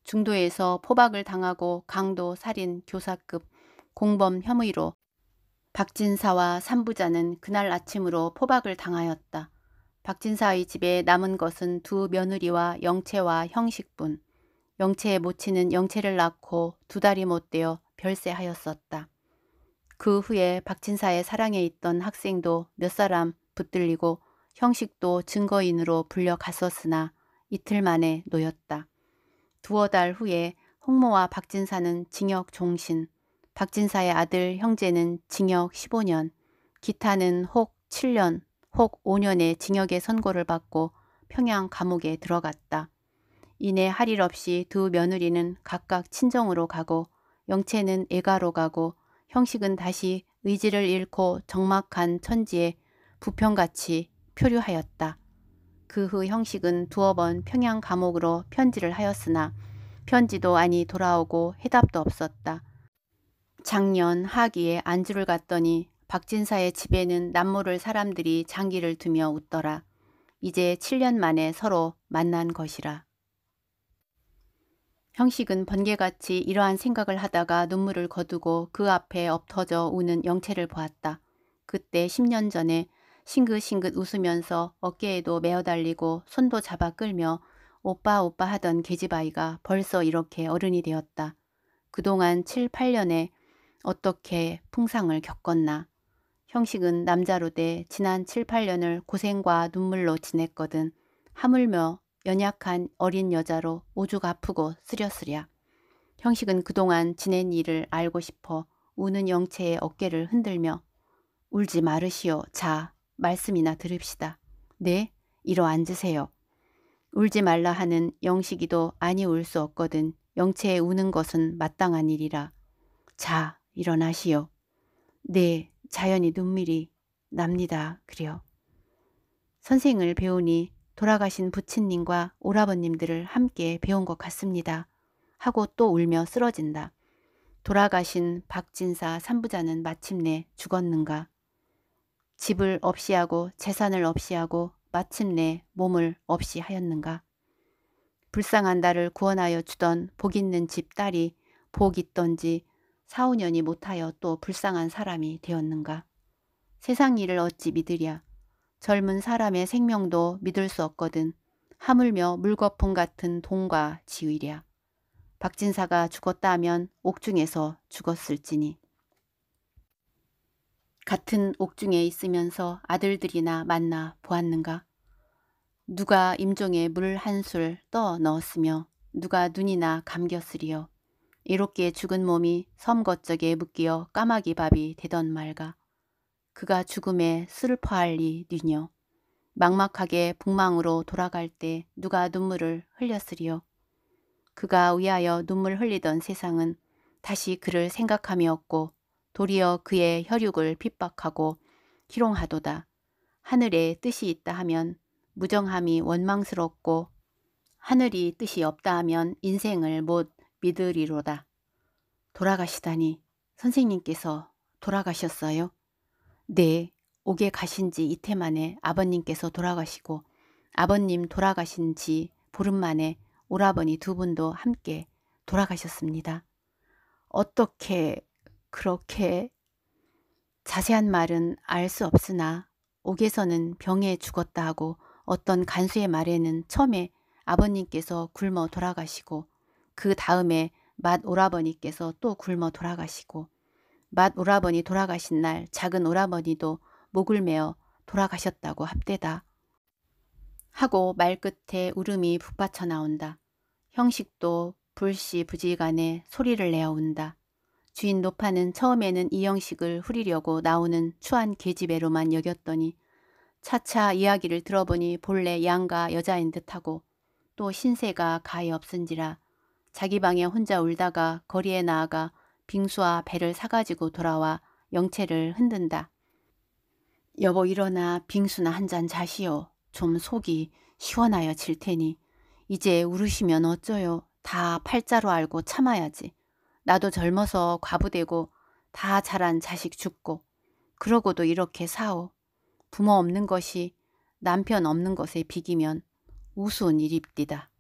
중도에서 포박을 당하고 강도, 살인, 교사급, 공범 혐의로 박진사와 삼부자는 그날 아침으로 포박을 당하였다. 박진사의 집에 남은 것은 두 며느리와 영채와 형식뿐 영채의 모친은 영채를 낳고 두 달이 못되어 별세하였었다. 그 후에 박진사의 사랑에 있던 학생도 몇 사람 붙들리고 형식도 증거인으로 불려갔었으나 이틀 만에 놓였다. 두어 달 후에 홍모와 박진사는 징역 종신, 박진사의 아들 형제는 징역 15년, 기타는 혹 7년, 혹 5년의 징역의 선고를 받고 평양 감옥에 들어갔다. 이내 할일 없이 두 며느리는 각각 친정으로 가고 영채는 애가로 가고 형식은 다시 의지를 잃고 적막한 천지에 부평같이 표류하였다. 그 후 형식은 두어 번 평양 감옥으로 편지를 하였으나 편지도 아니 돌아오고 해답도 없었다. 작년 하기에 안주를 갔더니 박진사의 집에는 남모를 사람들이 장기를 두며 웃더라. 이제 7년 만에 서로 만난 것이라. 형식은 번개같이 이러한 생각을 하다가 눈물을 거두고 그 앞에 엎터져 우는 영채를 보았다. 그때 10년 전에 싱긋싱긋 웃으면서 어깨에도 메어달리고 손도 잡아 끌며 오빠 오빠 하던 계집아이가 벌써 이렇게 어른이 되었다. 그동안 7, 8년에 어떻게 풍상을 겪었나. 형식은 남자로 돼 지난 7, 8년을 고생과 눈물로 지냈거든. 하물며 연약한 어린 여자로 오죽 아프고 쓰려쓰랴. 형식은 그동안 지낸 일을 알고 싶어 우는 영채의 어깨를 흔들며 울지 마르시오. 자, 말씀이나 들읍시다. 네, 이로 앉으세요. 울지 말라 하는 영식이도 아니 울 수 없거든 영체에 우는 것은 마땅한 일이라. 자, 일어나시오. 네, 자연히 눈물이 납니다. 그려. 선생을 배우니 돌아가신 부친님과 오라버님들을 함께 배운 것 같습니다. 하고 또 울며 쓰러진다. 돌아가신 박진사 삼부자는 마침내 죽었는가. 집을 없이 하고 재산을 없이 하고 마침내 몸을 없이 하였는가. 불쌍한 나를 구원하여 주던 복 있는 집 딸이 복 있던지 사오년이 못하여 또 불쌍한 사람이 되었는가. 세상 일을 어찌 믿으랴. 젊은 사람의 생명도 믿을 수 없거든. 하물며 물거품 같은 돈과 지위랴. 박진사가 죽었다 하면 옥중에서 죽었을지니. 같은 옥중에 있으면서 아들들이나 만나 보았는가? 누가 임종에 물 한 술 떠 넣었으며 누가 눈이나 감겼으리요. 이롭게 죽은 몸이 섬 거쪽에 묶여 까마귀 밥이 되던 말가. 그가 죽음에 슬퍼할리 뉘녀 막막하게 북망으로 돌아갈 때 누가 눈물을 흘렸으리요. 그가 위하여 눈물 흘리던 세상은 다시 그를 생각함이었고 도리어 그의 혈육을 핍박하고 희롱하도다. 하늘에 뜻이 있다 하면 무정함이 원망스럽고 하늘이 뜻이 없다 하면 인생을 못 믿으리로다. 돌아가시다니 선생님께서 돌아가셨어요? 네, 옥에 가신 지 이태 만에 아버님께서 돌아가시고 아버님 돌아가신 지 보름 만에 오라버니 두 분도 함께 돌아가셨습니다. 어떻게 그렇게 자세한 말은 알 수 없으나 옥에서는 병에 죽었다 하고 어떤 간수의 말에는 처음에 아버님께서 굶어 돌아가시고 그 다음에 맏 오라버니께서 또 굶어 돌아가시고 맏 오라버니 돌아가신 날 작은 오라버니도 목을 메어 돌아가셨다고 합대다. 하고 말끝에 울음이 북받쳐 나온다. 형식도 불시 부지간에 소리를 내어 온다 주인 노파는 처음에는 이 형식을 후리려고 나오는 추한 계집애로만 여겼더니 차차 이야기를 들어보니 본래 양가 여자인 듯하고 또 신세가 가히 없은지라 자기 방에 혼자 울다가 거리에 나아가 빙수와 배를 사가지고 돌아와 영채를 흔든다. 여보 일어나 빙수나 한잔 자시오. 좀 속이 시원하여 질 테니 이제 울으시면 어쩌요. 다 팔자로 알고 참아야지. 나도 젊어서 과부되고 다 자란 자식 죽고 그러고도 이렇게 사오. 부모 없는 것이 남편 없는 것에 비기면 우스운 일입디다.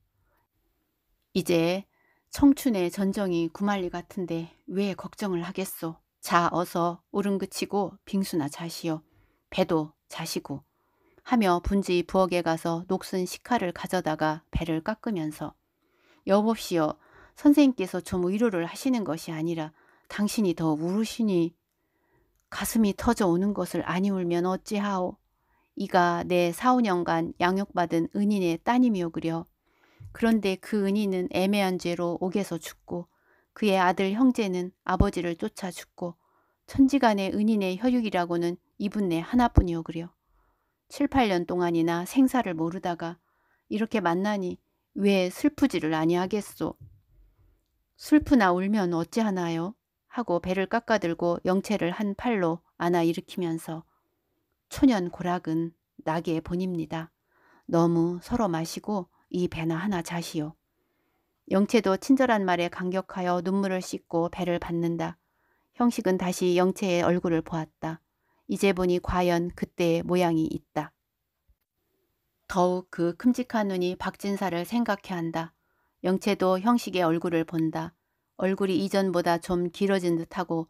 이제 청춘의 전정이 구말리 같은데 왜 걱정을 하겠소. 자 어서 오른그치고 빙수나 자시오. 배도 자시고 하며 분지 부엌에 가서 녹슨 식칼을 가져다가 배를 깎으면서 여봅시오. 선생님께서 좀 위로를 하시는 것이 아니라 당신이 더 울으시니 가슴이 터져 오는 것을 아니 울면 어찌하오. 이가 내 4, 5년간 양육받은 은인의 따님이오 그려. 그런데 그 은인은 애매한 죄로 옥에서 죽고 그의 아들 형제는 아버지를 쫓아 죽고 천지간의 은인의 혈육이라고는 이분네 하나뿐이오 그려. 7, 8년 동안이나 생사를 모르다가 이렇게 만나니 왜 슬프지를 아니하겠소. 슬프나 울면 어찌하나요? 하고 배를 깎아들고 영채를한 팔로 안아 일으키면서 초년 고락은 낙의 본입니다. 너무 서로 마시고 이 배나 하나 자시오. 영채도 친절한 말에 감격하여 눈물을 씻고 배를 받는다. 형식은 다시 영채의 얼굴을 보았다. 이제 보니 과연 그때의 모양이 있다. 더욱 그 큼직한 눈이 박진사를 생각해 한다. 영채도 형식의 얼굴을 본다. 얼굴이 이전보다 좀 길어진 듯하고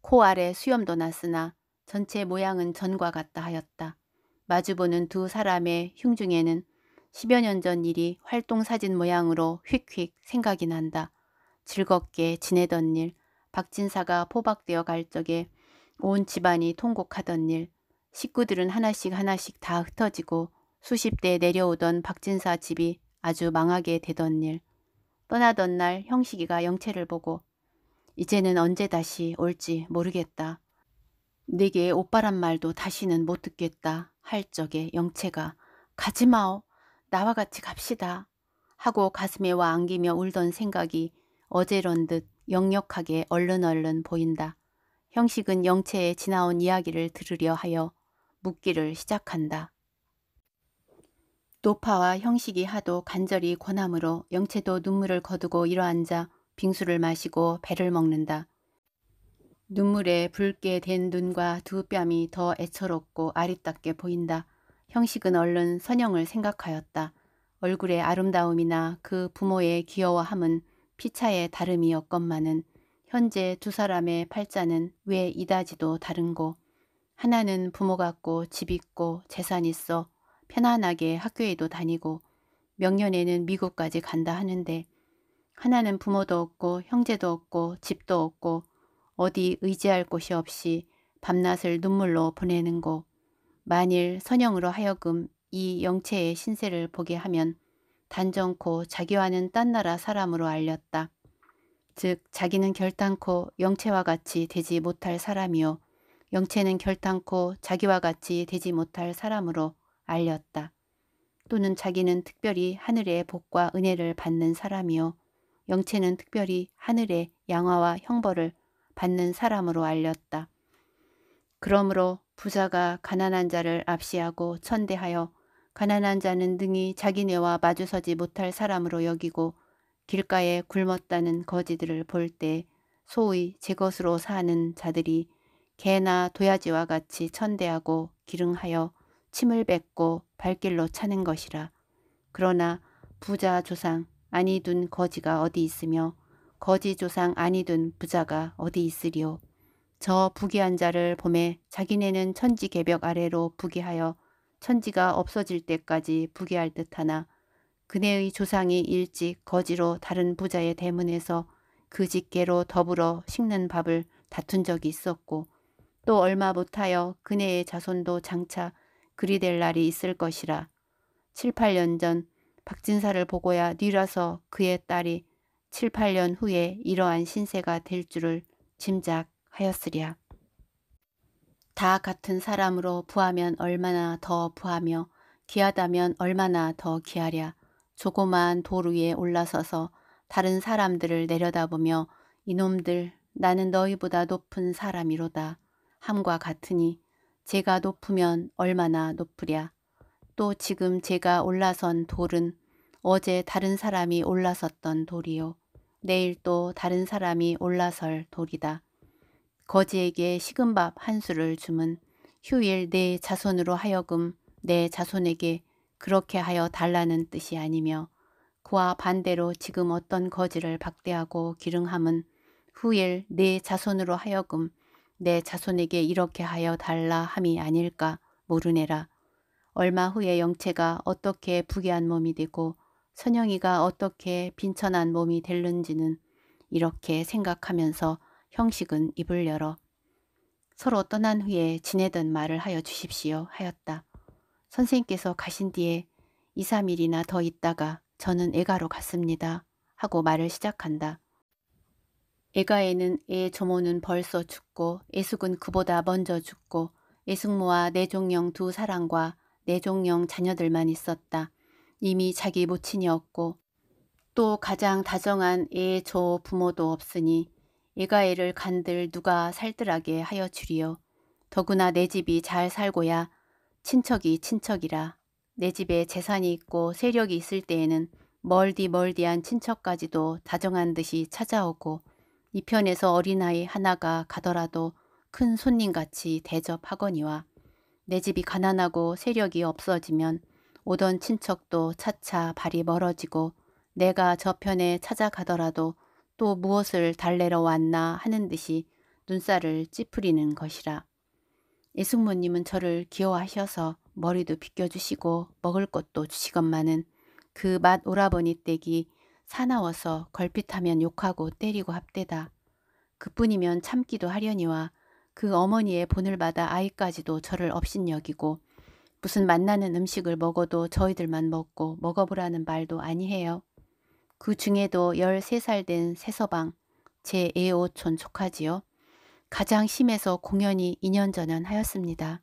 코 아래 수염도 났으나 전체 모양은 전과 같다 하였다. 마주보는 두 사람의 흉중에는 10여 년 전 일이 활동사진 모양으로 휙휙 생각이 난다. 즐겁게 지내던 일, 박진사가 포박되어 갈 적에 온 집안이 통곡하던 일, 식구들은 하나씩 하나씩 다 흩어지고 수십 대 내려오던 박진사 집이 아주 망하게 되던 일, 떠나던 날 형식이가 영채를 보고 이제는 언제 다시 올지 모르겠다. 네게 오빠란 말도 다시는 못 듣겠다 할 적에 영채가 가지마오 나와 같이 갑시다 하고 가슴에 와 안기며 울던 생각이 어제런 듯 역력하게 얼른 얼른 보인다. 형식은 영채의 지나온 이야기를 들으려 하여 묻기를 시작한다. 노파와 형식이 하도 간절히 권함으로 영채도 눈물을 거두고 일어앉아 빙수를 마시고 배를 먹는다. 눈물에 붉게 된 눈과 두 뺨이 더 애처롭고 아리따게 보인다. 형식은 얼른 선영을 생각하였다. 얼굴의 아름다움이나 그 부모의 귀여워함은 피차의 다름이었건만은 현재 두 사람의 팔자는 왜 이다지도 다른고 하나는 부모 같고 집 있고 재산 있어 편안하게 학교에도 다니고 명년에는 미국까지 간다 하는데 하나는 부모도 없고 형제도 없고 집도 없고 어디 의지할 곳이 없이 밤낮을 눈물로 보내는 곳 만일 선영으로 하여금 이 영체의 신세를 보게 하면 단정코 자기와는 딴 나라 사람으로 알렸다. 즉 자기는 결단코 영체와 같이 되지 못할 사람이요 영체는 결단코 자기와 같이 되지 못할 사람으로 알렸다. 또는 자기는 특별히 하늘의 복과 은혜를 받는 사람이요. 영체는 특별히 하늘의 양화와 형벌을 받는 사람으로 알렸다. 그러므로 부자가 가난한 자를 압시하고 천대하여 가난한 자는 등이 자기네와 마주서지 못할 사람으로 여기고 길가에 굶었다는 거지들을 볼 때 소위 제 것으로 사는 자들이 개나 도야지와 같이 천대하고 기릉하여 침을 뱉고 발길로 차는 것이라. 그러나 부자 조상 아니 둔 거지가 어디 있으며 거지 조상 아니 둔 부자가 어디 있으리오. 저 부귀한 자를 봄에 자기네는 천지 개벽 아래로 부귀하여 천지가 없어질 때까지 부귀할 듯하나 그네의 조상이 일찍 거지로 다른 부자의 대문에서 그집게로 더불어 식는 밥을 다툰 적이 있었고 또 얼마 못하여 그네의 자손도 장차 그리 될 날이 있을 것이라. 7, 8년 전 박진사를 보고야 뒤라서 그의 딸이 7, 8년 후에 이러한 신세가 될 줄을 짐작하였으랴. 다 같은 사람으로 부하면 얼마나 더 부하며 귀하다면 얼마나 더 귀하랴. 조그마한 돌 위에 올라서서 다른 사람들을 내려다보며 이놈들 나는 너희보다 높은 사람이로다 함과 같으니 제가 높으면 얼마나 높으랴. 또 지금 제가 올라선 돌은 어제 다른 사람이 올라섰던 돌이요. 내일 또 다른 사람이 올라설 돌이다. 거지에게 식은밥 한 수를 주문 휴일 내 자손으로 하여금 내 자손에게 그렇게 하여 달라는 뜻이 아니며 그와 반대로 지금 어떤 거지를 박대하고 기릉함은 후일 내 자손으로 하여금 내 자손에게 이렇게 하여 달라 함이 아닐까 모르네라. 얼마 후에 영채가 어떻게 부귀한 몸이 되고 선영이가 어떻게 빈천한 몸이 될는지는 이렇게 생각하면서 형식은 입을 열어 서로 떠난 후에 지내던 말을 하여 주십시오 하였다. 선생께서 님 가신 뒤에 2, 3일이나 더 있다가 저는 애가로 갔습니다 하고 말을 시작한다. 애가에는 애 조모는 벌써 죽고 애숙은 그보다 먼저 죽고 애숙모와 내종령 두사람과 내종령 자녀들만 있었다. 이미 자기 모친이었고 또 가장 다정한 애 조 부모도 없으니 애가애를 간들 누가 살뜰하게 하여 주리요. 더구나 내 집이 잘 살고야 친척이 친척이라 내 집에 재산이 있고 세력이 있을 때에는 멀디 멀디한 친척까지도 다정한 듯이 찾아오고 이편에서 어린아이 하나가 가더라도 큰 손님같이 대접하거니와 내 집이 가난하고 세력이 없어지면 오던 친척도 차차 발이 멀어지고 내가 저편에 찾아가더라도 또 무엇을 달래러 왔나 하는 듯이 눈살을 찌푸리는 것이라. 예숙모님은 저를 기여하셔서 머리도 빗겨주시고 먹을 것도 주시건만은 그 맛 오라버니 댁이 사나워서 걸핏하면 욕하고 때리고 합대다. 그뿐이면 참기도 하려니와 그 어머니의 본을 받아 아이까지도 저를 업신여기고 무슨 만나는 음식을 먹어도 저희들만 먹고 먹어보라는 말도 아니해요. 그 중에도 13살 된 새서방, 제 애오촌 조카지요. 가장 심해서 공연이 2년 전은 하였습니다.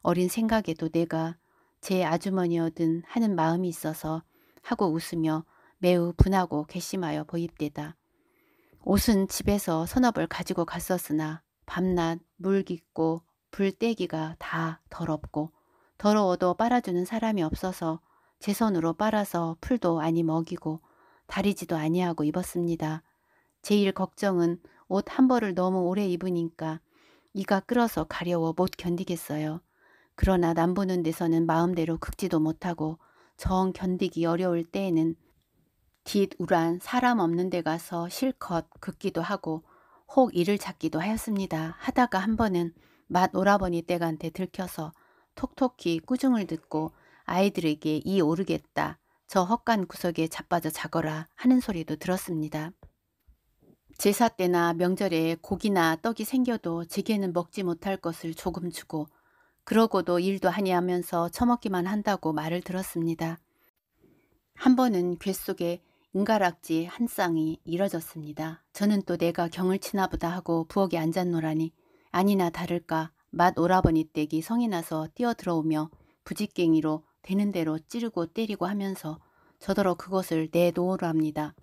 어린 생각에도 내가 제 아주머니여든 하는 마음이 있어서 하고 웃으며 매우 분하고 괘씸하여 보입되다. 옷은 집에서 서너벌 가지고 갔었으나 밤낮 물 깊고 불 떼기가 다 더럽고 더러워도 빨아주는 사람이 없어서 제 손으로 빨아서 풀도 아니 먹이고 다리지도 아니하고 입었습니다. 제일 걱정은 옷 한 벌을 너무 오래 입으니까 이가 끓어서 가려워 못 견디겠어요. 그러나 남보는 데서는 마음대로 극지도 못하고 정 견디기 어려울 때에는 뒷 우란 사람 없는 데 가서 실컷 긋기도 하고 혹 일을 찾기도 하였습니다. 하다가 한 번은 맏 오라버니 댁한테 들켜서 톡톡히 꾸중을 듣고 아이들에게 이 오르겠다. 저 헛간 구석에 자빠져 자거라 하는 소리도 들었습니다. 제사 때나 명절에 고기나 떡이 생겨도 제게는 먹지 못할 것을 조금 주고 그러고도 일도 하냐면서 처먹기만 한다고 말을 들었습니다. 한 번은 괴 속에 은가락지 한 쌍이 이뤄졌습니다. 저는 또 내가 경을 치나 보다 하고 부엌에 앉았노라니 아니나 다를까 맛 오라버니 댁이 성이 나서 뛰어들어오며 부직갱이로 되는 대로 찌르고 때리고 하면서 저더러 그것을 내놓으랍니다.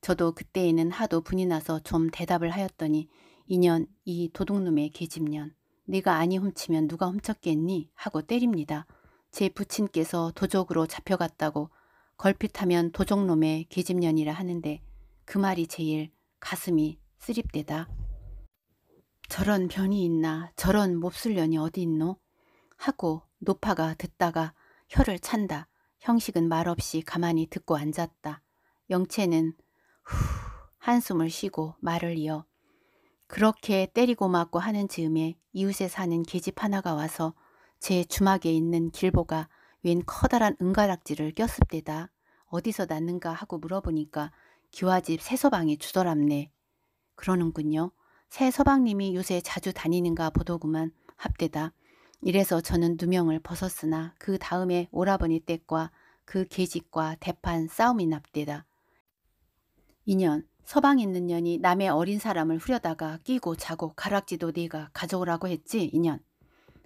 저도 그때에는 하도 분이 나서 좀 대답을 하였더니 이년 이 도둑놈의 계집년 네가 아니 훔치면 누가 훔쳤겠니 하고 때립니다. 제 부친께서 도적으로 잡혀갔다고 걸핏하면 도적놈의 계집년이라 하는데 그 말이 제일 가슴이 쓰립대다. 저런 변이 있나 저런 몹쓸 년이 어디 있노? 하고 노파가 듣다가 혀를 찬다. 형식은 말없이 가만히 듣고 앉았다. 영채는 후 한숨을 쉬고 말을 이어 그렇게 때리고 맞고 하는 즈음에 이웃에 사는 계집 하나가 와서 제 주막에 있는 길보가 웬 커다란 은가락지를 꼈습니다. 어디서 났는가 하고 물어보니까 기와집 새서방이 주더랍네. 그러는군요. 새서방님이 요새 자주 다니는가 보더구만 합대다. 이래서 저는 누명을 벗었으나 그 다음에 오라버니 댁과 그 계집과 대판 싸움이 납대다. 2년 서방 있는 년이 남의 어린 사람을 후려다가 끼고 자고 가락지도 네가 가져오라고 했지 2년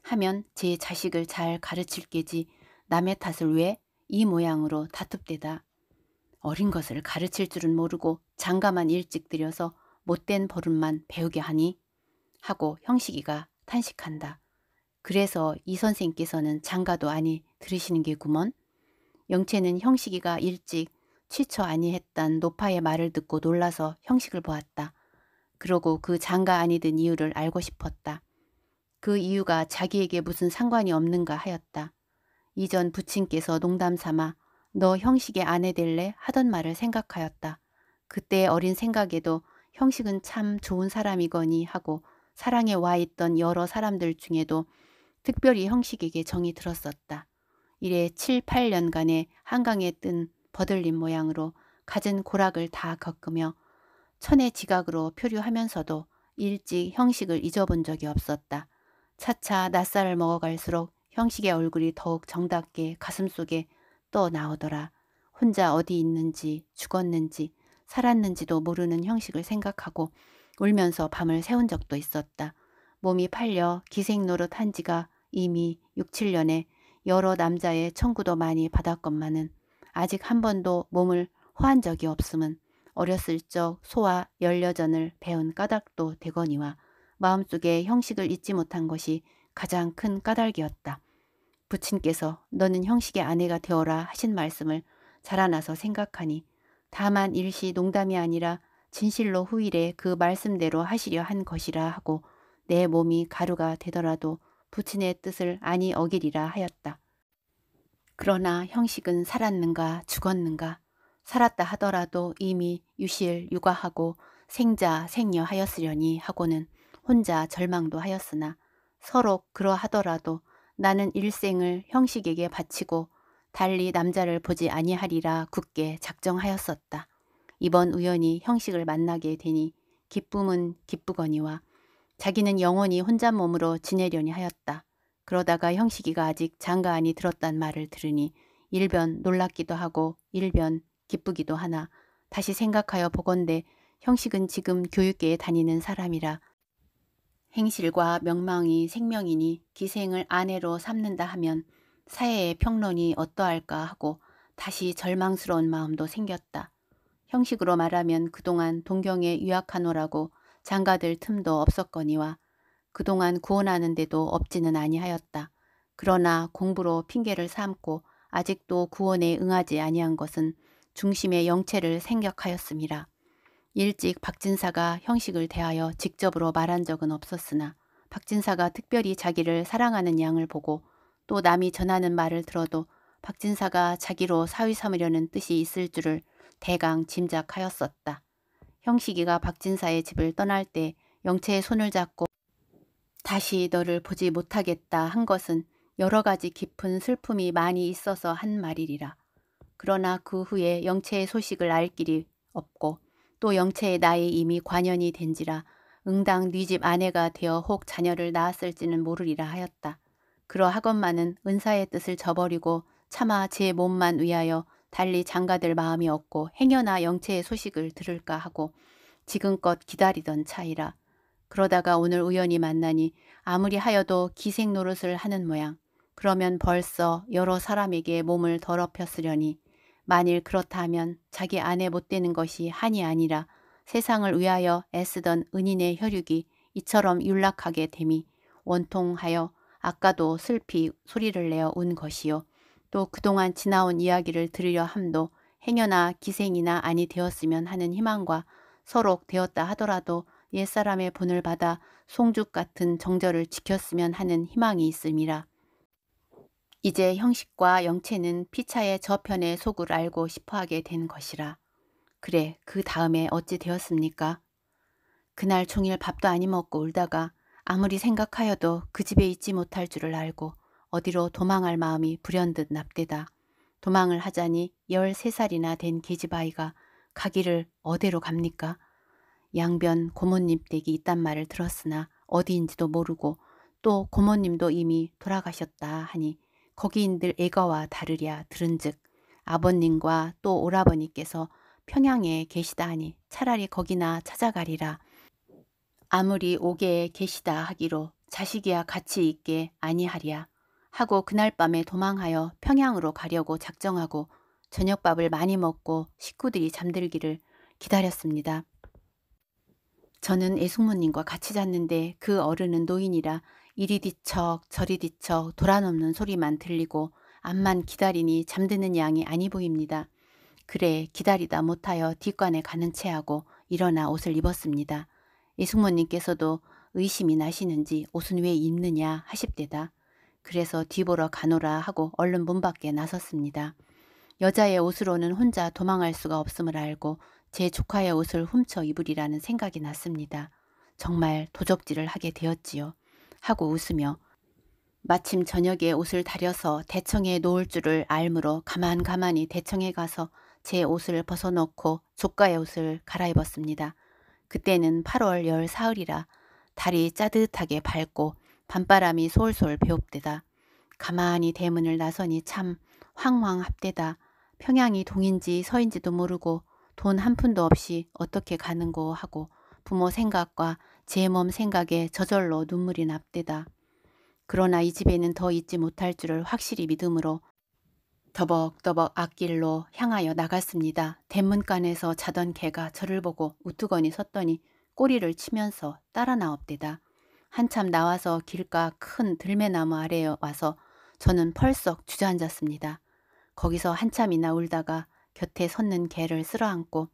하면 제 자식을 잘 가르칠 게지 남의 탓을 왜 이 모양으로 다툽대다. 어린 것을 가르칠 줄은 모르고 장가만 일찍 들여서 못된 버릇만 배우게 하니 하고 형식이가 탄식한다. 그래서 이 선생께서는 장가도 아니 들으시는 게구먼. 영채는 형식이가 일찍 취처 아니했단 노파의 말을 듣고 놀라서 형식을 보았다. 그러고 그 장가 아니든 이유를 알고 싶었다. 그 이유가 자기에게 무슨 상관이 없는가 하였다. 이전 부친께서 농담 삼아 너 형식의 아내 될래 하던 말을 생각하였다. 그때의 어린 생각에도 형식은 참 좋은 사람이거니 하고 사랑에 와 있던 여러 사람들 중에도 특별히 형식에게 정이 들었었다. 이래 7, 8년간의 한강에 뜬 버들린 모양으로 가진 고락을 다 겪으며 천의 지각으로 표류하면서도 일찍 형식을 잊어본 적이 없었다. 차차 낯살을 먹어갈수록 형식의 얼굴이 더욱 정답게 가슴속에 떠나오더라. 혼자 어디 있는지 죽었는지 살았는지도 모르는 형식을 생각하고 울면서 밤을 새운 적도 있었다. 몸이 팔려 기생 노릇 한 지가 이미 6, 7년에 여러 남자의 청구도 많이 받았건만은 아직 한 번도 몸을 허한 적이 없음은 어렸을 적 소와 열여전을 배운 까닭도 되거니와 마음속에 형식을 잊지 못한 것이 가장 큰 까닭이었다. 부친께서 너는 형식의 아내가 되어라 하신 말씀을 자라나서 생각하니 다만 일시 농담이 아니라 진실로 후일에 그 말씀대로 하시려 한 것이라 하고 내 몸이 가루가 되더라도 부친의 뜻을 아니 어기리라 하였다. 그러나 형식은 살았는가 죽었는가 살았다 하더라도 이미 유실 육아하고 생자 생녀하였으려니 하고는 혼자 절망도 하였으나 서로 그러하더라도 나는 일생을 형식에게 바치고 달리 남자를 보지 아니하리라 굳게 작정하였었다. 이번 우연히 형식을 만나게 되니 기쁨은 기쁘거니와 자기는 영원히 혼자 몸으로 지내려니 하였다. 그러다가 형식이가 아직 장가 안이 들었단 말을 들으니 일변 놀랍기도 하고 일변 기쁘기도 하나 다시 생각하여 보건대 형식은 지금 교육계에 다니는 사람이라 행실과 명망이 생명이니 기생을 아내로 삼는다 하면 사회의 평론이 어떠할까 하고 다시 절망스러운 마음도 생겼다. 형식으로 말하면 그동안 동경에 유학하노라고 장가들 틈도 없었거니와 그동안 구원하는 데도 없지는 아니하였다. 그러나 공부로 핑계를 삼고 아직도 구원에 응하지 아니한 것은 중심의 영체를 생격하였습니다. 일찍 박진사가 형식을 대하여 직접으로 말한 적은 없었으나 박진사가 특별히 자기를 사랑하는 양을 보고 또 남이 전하는 말을 들어도 박진사가 자기로 사위 삼으려는 뜻이 있을 줄을 대강 짐작하였었다. 형식이가 박진사의 집을 떠날 때 영채의 손을 잡고 다시 너를 보지 못하겠다 한 것은 여러 가지 깊은 슬픔이 많이 있어서 한 말이리라. 그러나 그 후에 영채의 소식을 알 길이 없고 또 영체의 나이 이미 관연이 된지라 응당 네 집 아내가 되어 혹 자녀를 낳았을지는 모르리라 하였다. 그러하건만은 은사의 뜻을 저버리고 차마 제 몸만 위하여 달리 장가들 마음이 없고 행여나 영체의 소식을 들을까 하고 지금껏 기다리던 차이라. 그러다가 오늘 우연히 만나니 아무리 하여도 기생 노릇을 하는 모양. 그러면 벌써 여러 사람에게 몸을 더럽혔으려니 만일 그렇다면 자기 안에 못 되는 것이 한이 아니라 세상을 위하여 애쓰던 은인의 혈육이 이처럼 윤락하게 됨이 원통하여 아까도 슬피 소리를 내어 운 것이요. 또 그동안 지나온 이야기를 들으려 함도 행여나 기생이나 아니 되었으면 하는 희망과 서록 되었다 하더라도 옛사람의 본을 받아 송죽 같은 정절을 지켰으면 하는 희망이 있음이라. 이제 형식과 영체는 피차의 저편의 속을 알고 싶어하게 된 것이라. 그래 그 다음에 어찌 되었습니까? 그날 종일 밥도 아니 먹고 울다가 아무리 생각하여도 그 집에 있지 못할 줄을 알고 어디로 도망할 마음이 불현듯 납대다. 도망을 하자니 13살이나 된 계집아이가 가기를 어디로 갑니까? 양변 고모님 댁이 있단 말을 들었으나 어디인지도 모르고 또 고모님도 이미 돌아가셨다 하니 거기인들 애가와 다르랴 들은즉 아버님과 또 오라버니께서 평양에 계시다 하니 차라리 거기나 찾아가리라. 아무리 오게 계시다 하기로 자식이야 같이 있게 아니하랴 하고 그날 밤에 도망하여 평양으로 가려고 작정하고 저녁밥을 많이 먹고 식구들이 잠들기를 기다렸습니다. 저는 애숙모님과 같이 잤는데 그 어른은 노인이라 이리 뒤척 저리 뒤척 돌아넘는 소리만 들리고 암만 기다리니 잠드는 양이 아니 보입니다. 그래 기다리다 못하여 뒷관에 가는 채하고 일어나 옷을 입었습니다. 이숙모님께서도 의심이 나시는지 옷은 왜 입느냐 하십대다. 그래서 뒤보러 가노라 하고 얼른 문 밖에 나섰습니다. 여자의 옷으로는 혼자 도망할 수가 없음을 알고 제 조카의 옷을 훔쳐 입으리라는 생각이 났습니다. 정말 도적질을 하게 되었지요. 하고 웃으며 마침 저녁에 옷을 다려서 대청에 놓을 줄을 알므로 가만가만히 대청에 가서 제 옷을 벗어놓고 조카의 옷을 갈아입었습니다. 그때는 8월 열 사흘이라 달이 짜듯하게 밝고 밤바람이 솔솔 배웁대다 가만히 대문을 나서니 참 황황합대다. 평양이 동인지 서인지도 모르고 돈 한 푼도 없이 어떻게 가는고 하고 부모 생각과 제 몸 생각에 저절로 눈물이 납대다. 그러나 이 집에는 더 잊지 못할 줄을 확실히 믿음으로 더벅더벅 앞길로 향하여 나갔습니다. 대문간에서 자던 개가 저를 보고 우두거니 섰더니 꼬리를 치면서 따라 나옵디다. 한참 나와서 길가 큰 들매나무 아래에 와서 저는 펄썩 주저앉았습니다. 거기서 한참이나 울다가 곁에 섰는 개를 쓸어안고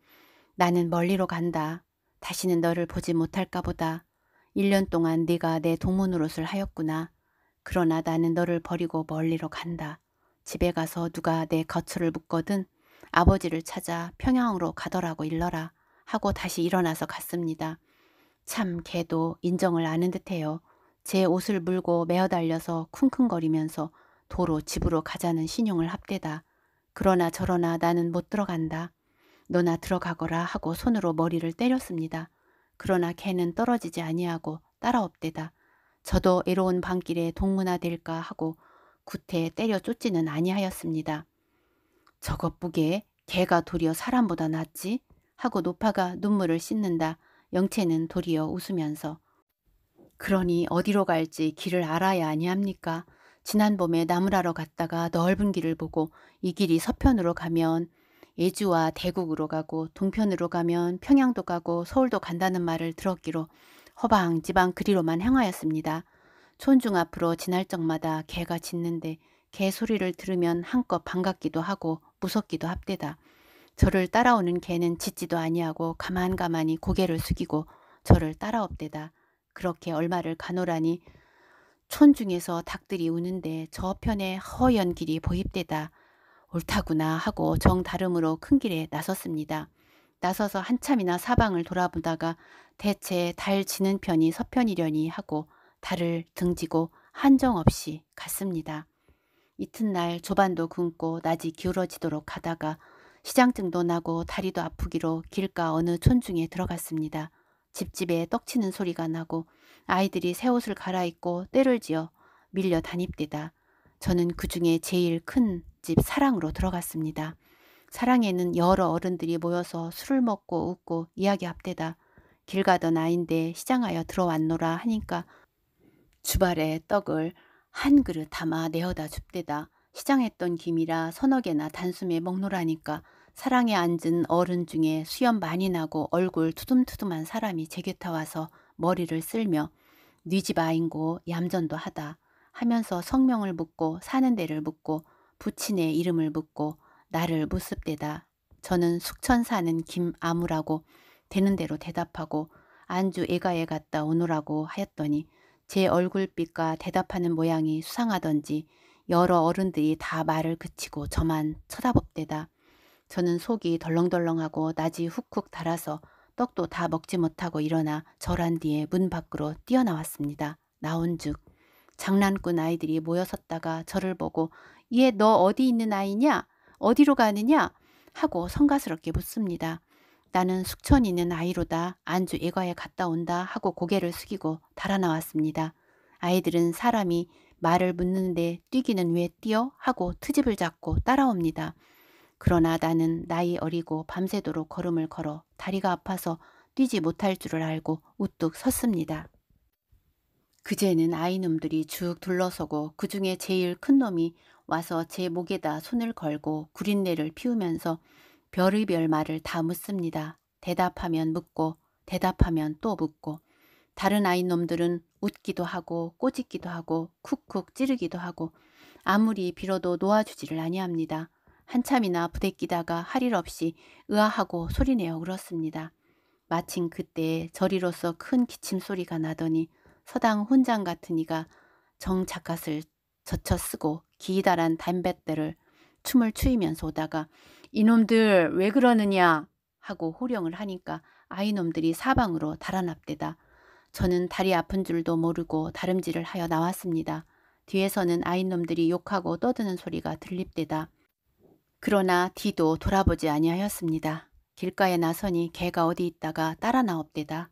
나는 멀리로 간다. 다시는 너를 보지 못할까 보다. 1년 동안 네가 내 동문으로을 하였구나. 그러나 나는 너를 버리고 멀리로 간다. 집에 가서 누가 내 거처를 묻거든 아버지를 찾아 평양으로 가더라고 일러라 하고 다시 일어나서 갔습니다. 참 개도 인정을 아는 듯해요. 제 옷을 물고 메어달려서 쿵쿵거리면서 도로 집으로 가자는 신용을 합대다. 그러나 저러나 나는 못 들어간다. 너나 들어가거라 하고 손으로 머리를 때렸습니다. 그러나 개는 떨어지지 아니하고 따라옵대다. 저도 애로운 밤길에 동문화 될까 하고 구태에 때려 쫓지는 아니하였습니다. 저것 보게 개가 도리어 사람보다 낫지 하고 노파가 눈물을 씻는다. 영채는 도리어 웃으면서 그러니 어디로 갈지 길을 알아야 아니합니까? 지난 봄에 나무라러 갔다가 넓은 길을 보고 이 길이 서편으로 가면 예주와 대국으로 가고 동편으로 가면 평양도 가고 서울도 간다는 말을 들었기로 허방 지방 그리로만 행하였습니다. 촌중 앞으로 지날 적마다 개가 짖는데 개 소리를 들으면 한껏 반갑기도 하고 무섭기도 합대다. 저를 따라오는 개는 짖지도 아니하고 가만가만히 고개를 숙이고 저를 따라옵대다. 그렇게 얼마를 가노라니 촌 중에서 닭들이 우는데 저편에 허연 길이 보입대다. 옳다구나 하고 정다름으로 큰 길에 나섰습니다. 나서서 한참이나 사방을 돌아보다가 대체 달 지는 편이 서편이려니 하고 달을 등지고 한정없이 갔습니다. 이튿날 조반도 굶고 낮이 기울어지도록 하다가 시장증도 나고 다리도 아프기로 길가 어느 촌중에 들어갔습니다. 집집에 떡치는 소리가 나고 아이들이 새 옷을 갈아입고 때를 지어 밀려 다닙디다. 저는 그 중에 제일 큰 옆집 사랑으로 들어갔습니다. 사랑에는 여러 어른들이 모여서 술을 먹고 웃고 이야기 합대다. 길 가던 아인데 시장하여 들어왔노라 하니까 주발에 떡을 한 그릇 담아 내어다 줍대다. 시장했던 김이라 서너 개나 단숨에 먹노라니까 사랑에 앉은 어른 중에 수염 많이 나고 얼굴 투둠투둠한 사람이 제게타 와서 머리를 쓸며 뉘집 네 아인고 얌전도 하다 하면서 성명을 묻고 사는 데를 묻고 부친의 이름을 묻고 나를 무습대다. 저는 숙천 사는 김아무라고 되는 대로 대답하고 안주 애가에 갔다 오느라고 하였더니 제 얼굴빛과 대답하는 모양이 수상하던지 여러 어른들이 다 말을 그치고 저만 쳐다봅대다. 저는 속이 덜렁덜렁하고 낮이 훅훅 달아서 떡도 다 먹지 못하고 일어나 절한 뒤에 문 밖으로 뛰어나왔습니다. 나온즉 장난꾼 아이들이 모여섰다가 저를 보고 얘너 어디 있는 아이냐? 어디로 가느냐? 하고 성가스럽게 묻습니다. 나는 숙천 있는 아이로다. 안주 예과에 갔다 온다 하고 고개를 숙이고 달아나왔습니다. 아이들은 사람이 말을 묻는데 뛰기는 왜 뛰어? 하고 트집을 잡고 따라옵니다. 그러나 나는 나이 어리고 밤새도록 걸음을 걸어 다리가 아파서 뛰지 못할 줄을 알고 우뚝 섰습니다. 그제는 아이놈들이 쭉 둘러서고 그중에 제일 큰 놈이 와서 제 목에다 손을 걸고 구린내를 피우면서 별의별 말을 다 묻습니다. 대답하면 묻고 대답하면 또 묻고 다른 아이놈들은 웃기도 하고 꼬집기도 하고 쿡쿡 찌르기도 하고 아무리 빌어도 놓아주지를 아니합니다. 한참이나 부대끼다가 할 일 없이 으아하고 소리내어 울었습니다. 마침 그때 저리로서 큰 기침 소리가 나더니 서당 혼장 같은 이가 정작갓을 젖혀 쓰고 기다란 담뱃대를 춤을 추이면서 오다가 이놈들 왜 그러느냐 하고 호령을 하니까 아이놈들이 사방으로 달아납대다. 저는 다리 아픈 줄도 모르고 다름질을 하여 나왔습니다. 뒤에서는 아이놈들이 욕하고 떠드는 소리가 들립대다. 그러나 뒤도 돌아보지 아니하였습니다. 길가에 나서니 개가 어디 있다가 따라 나옵대다.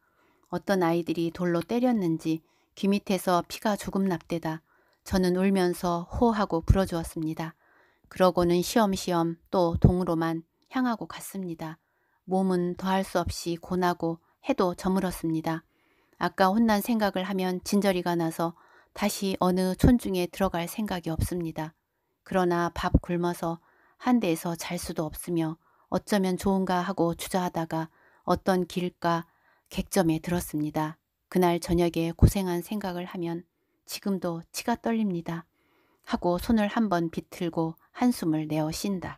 어떤 아이들이 돌로 때렸는지 귀 밑에서 피가 조금 납대다. 저는 울면서 호하고 불어주었습니다. 그러고는 시험시험 또 동으로만 향하고 갔습니다. 몸은 더할 수 없이 고나고 해도 저물었습니다. 아까 혼난 생각을 하면 진저리가 나서 다시 어느 촌중에 들어갈 생각이 없습니다. 그러나 밥 굶어서 한 데에서 잘 수도 없으며 어쩌면 좋은가 하고 주저하다가 어떤 길가 객점에 들었습니다. 그날 저녁에 고생한 생각을 하면 지금도 치가 떨립니다. 하고 손을 한 번 비틀고 한숨을 내어 쉰다.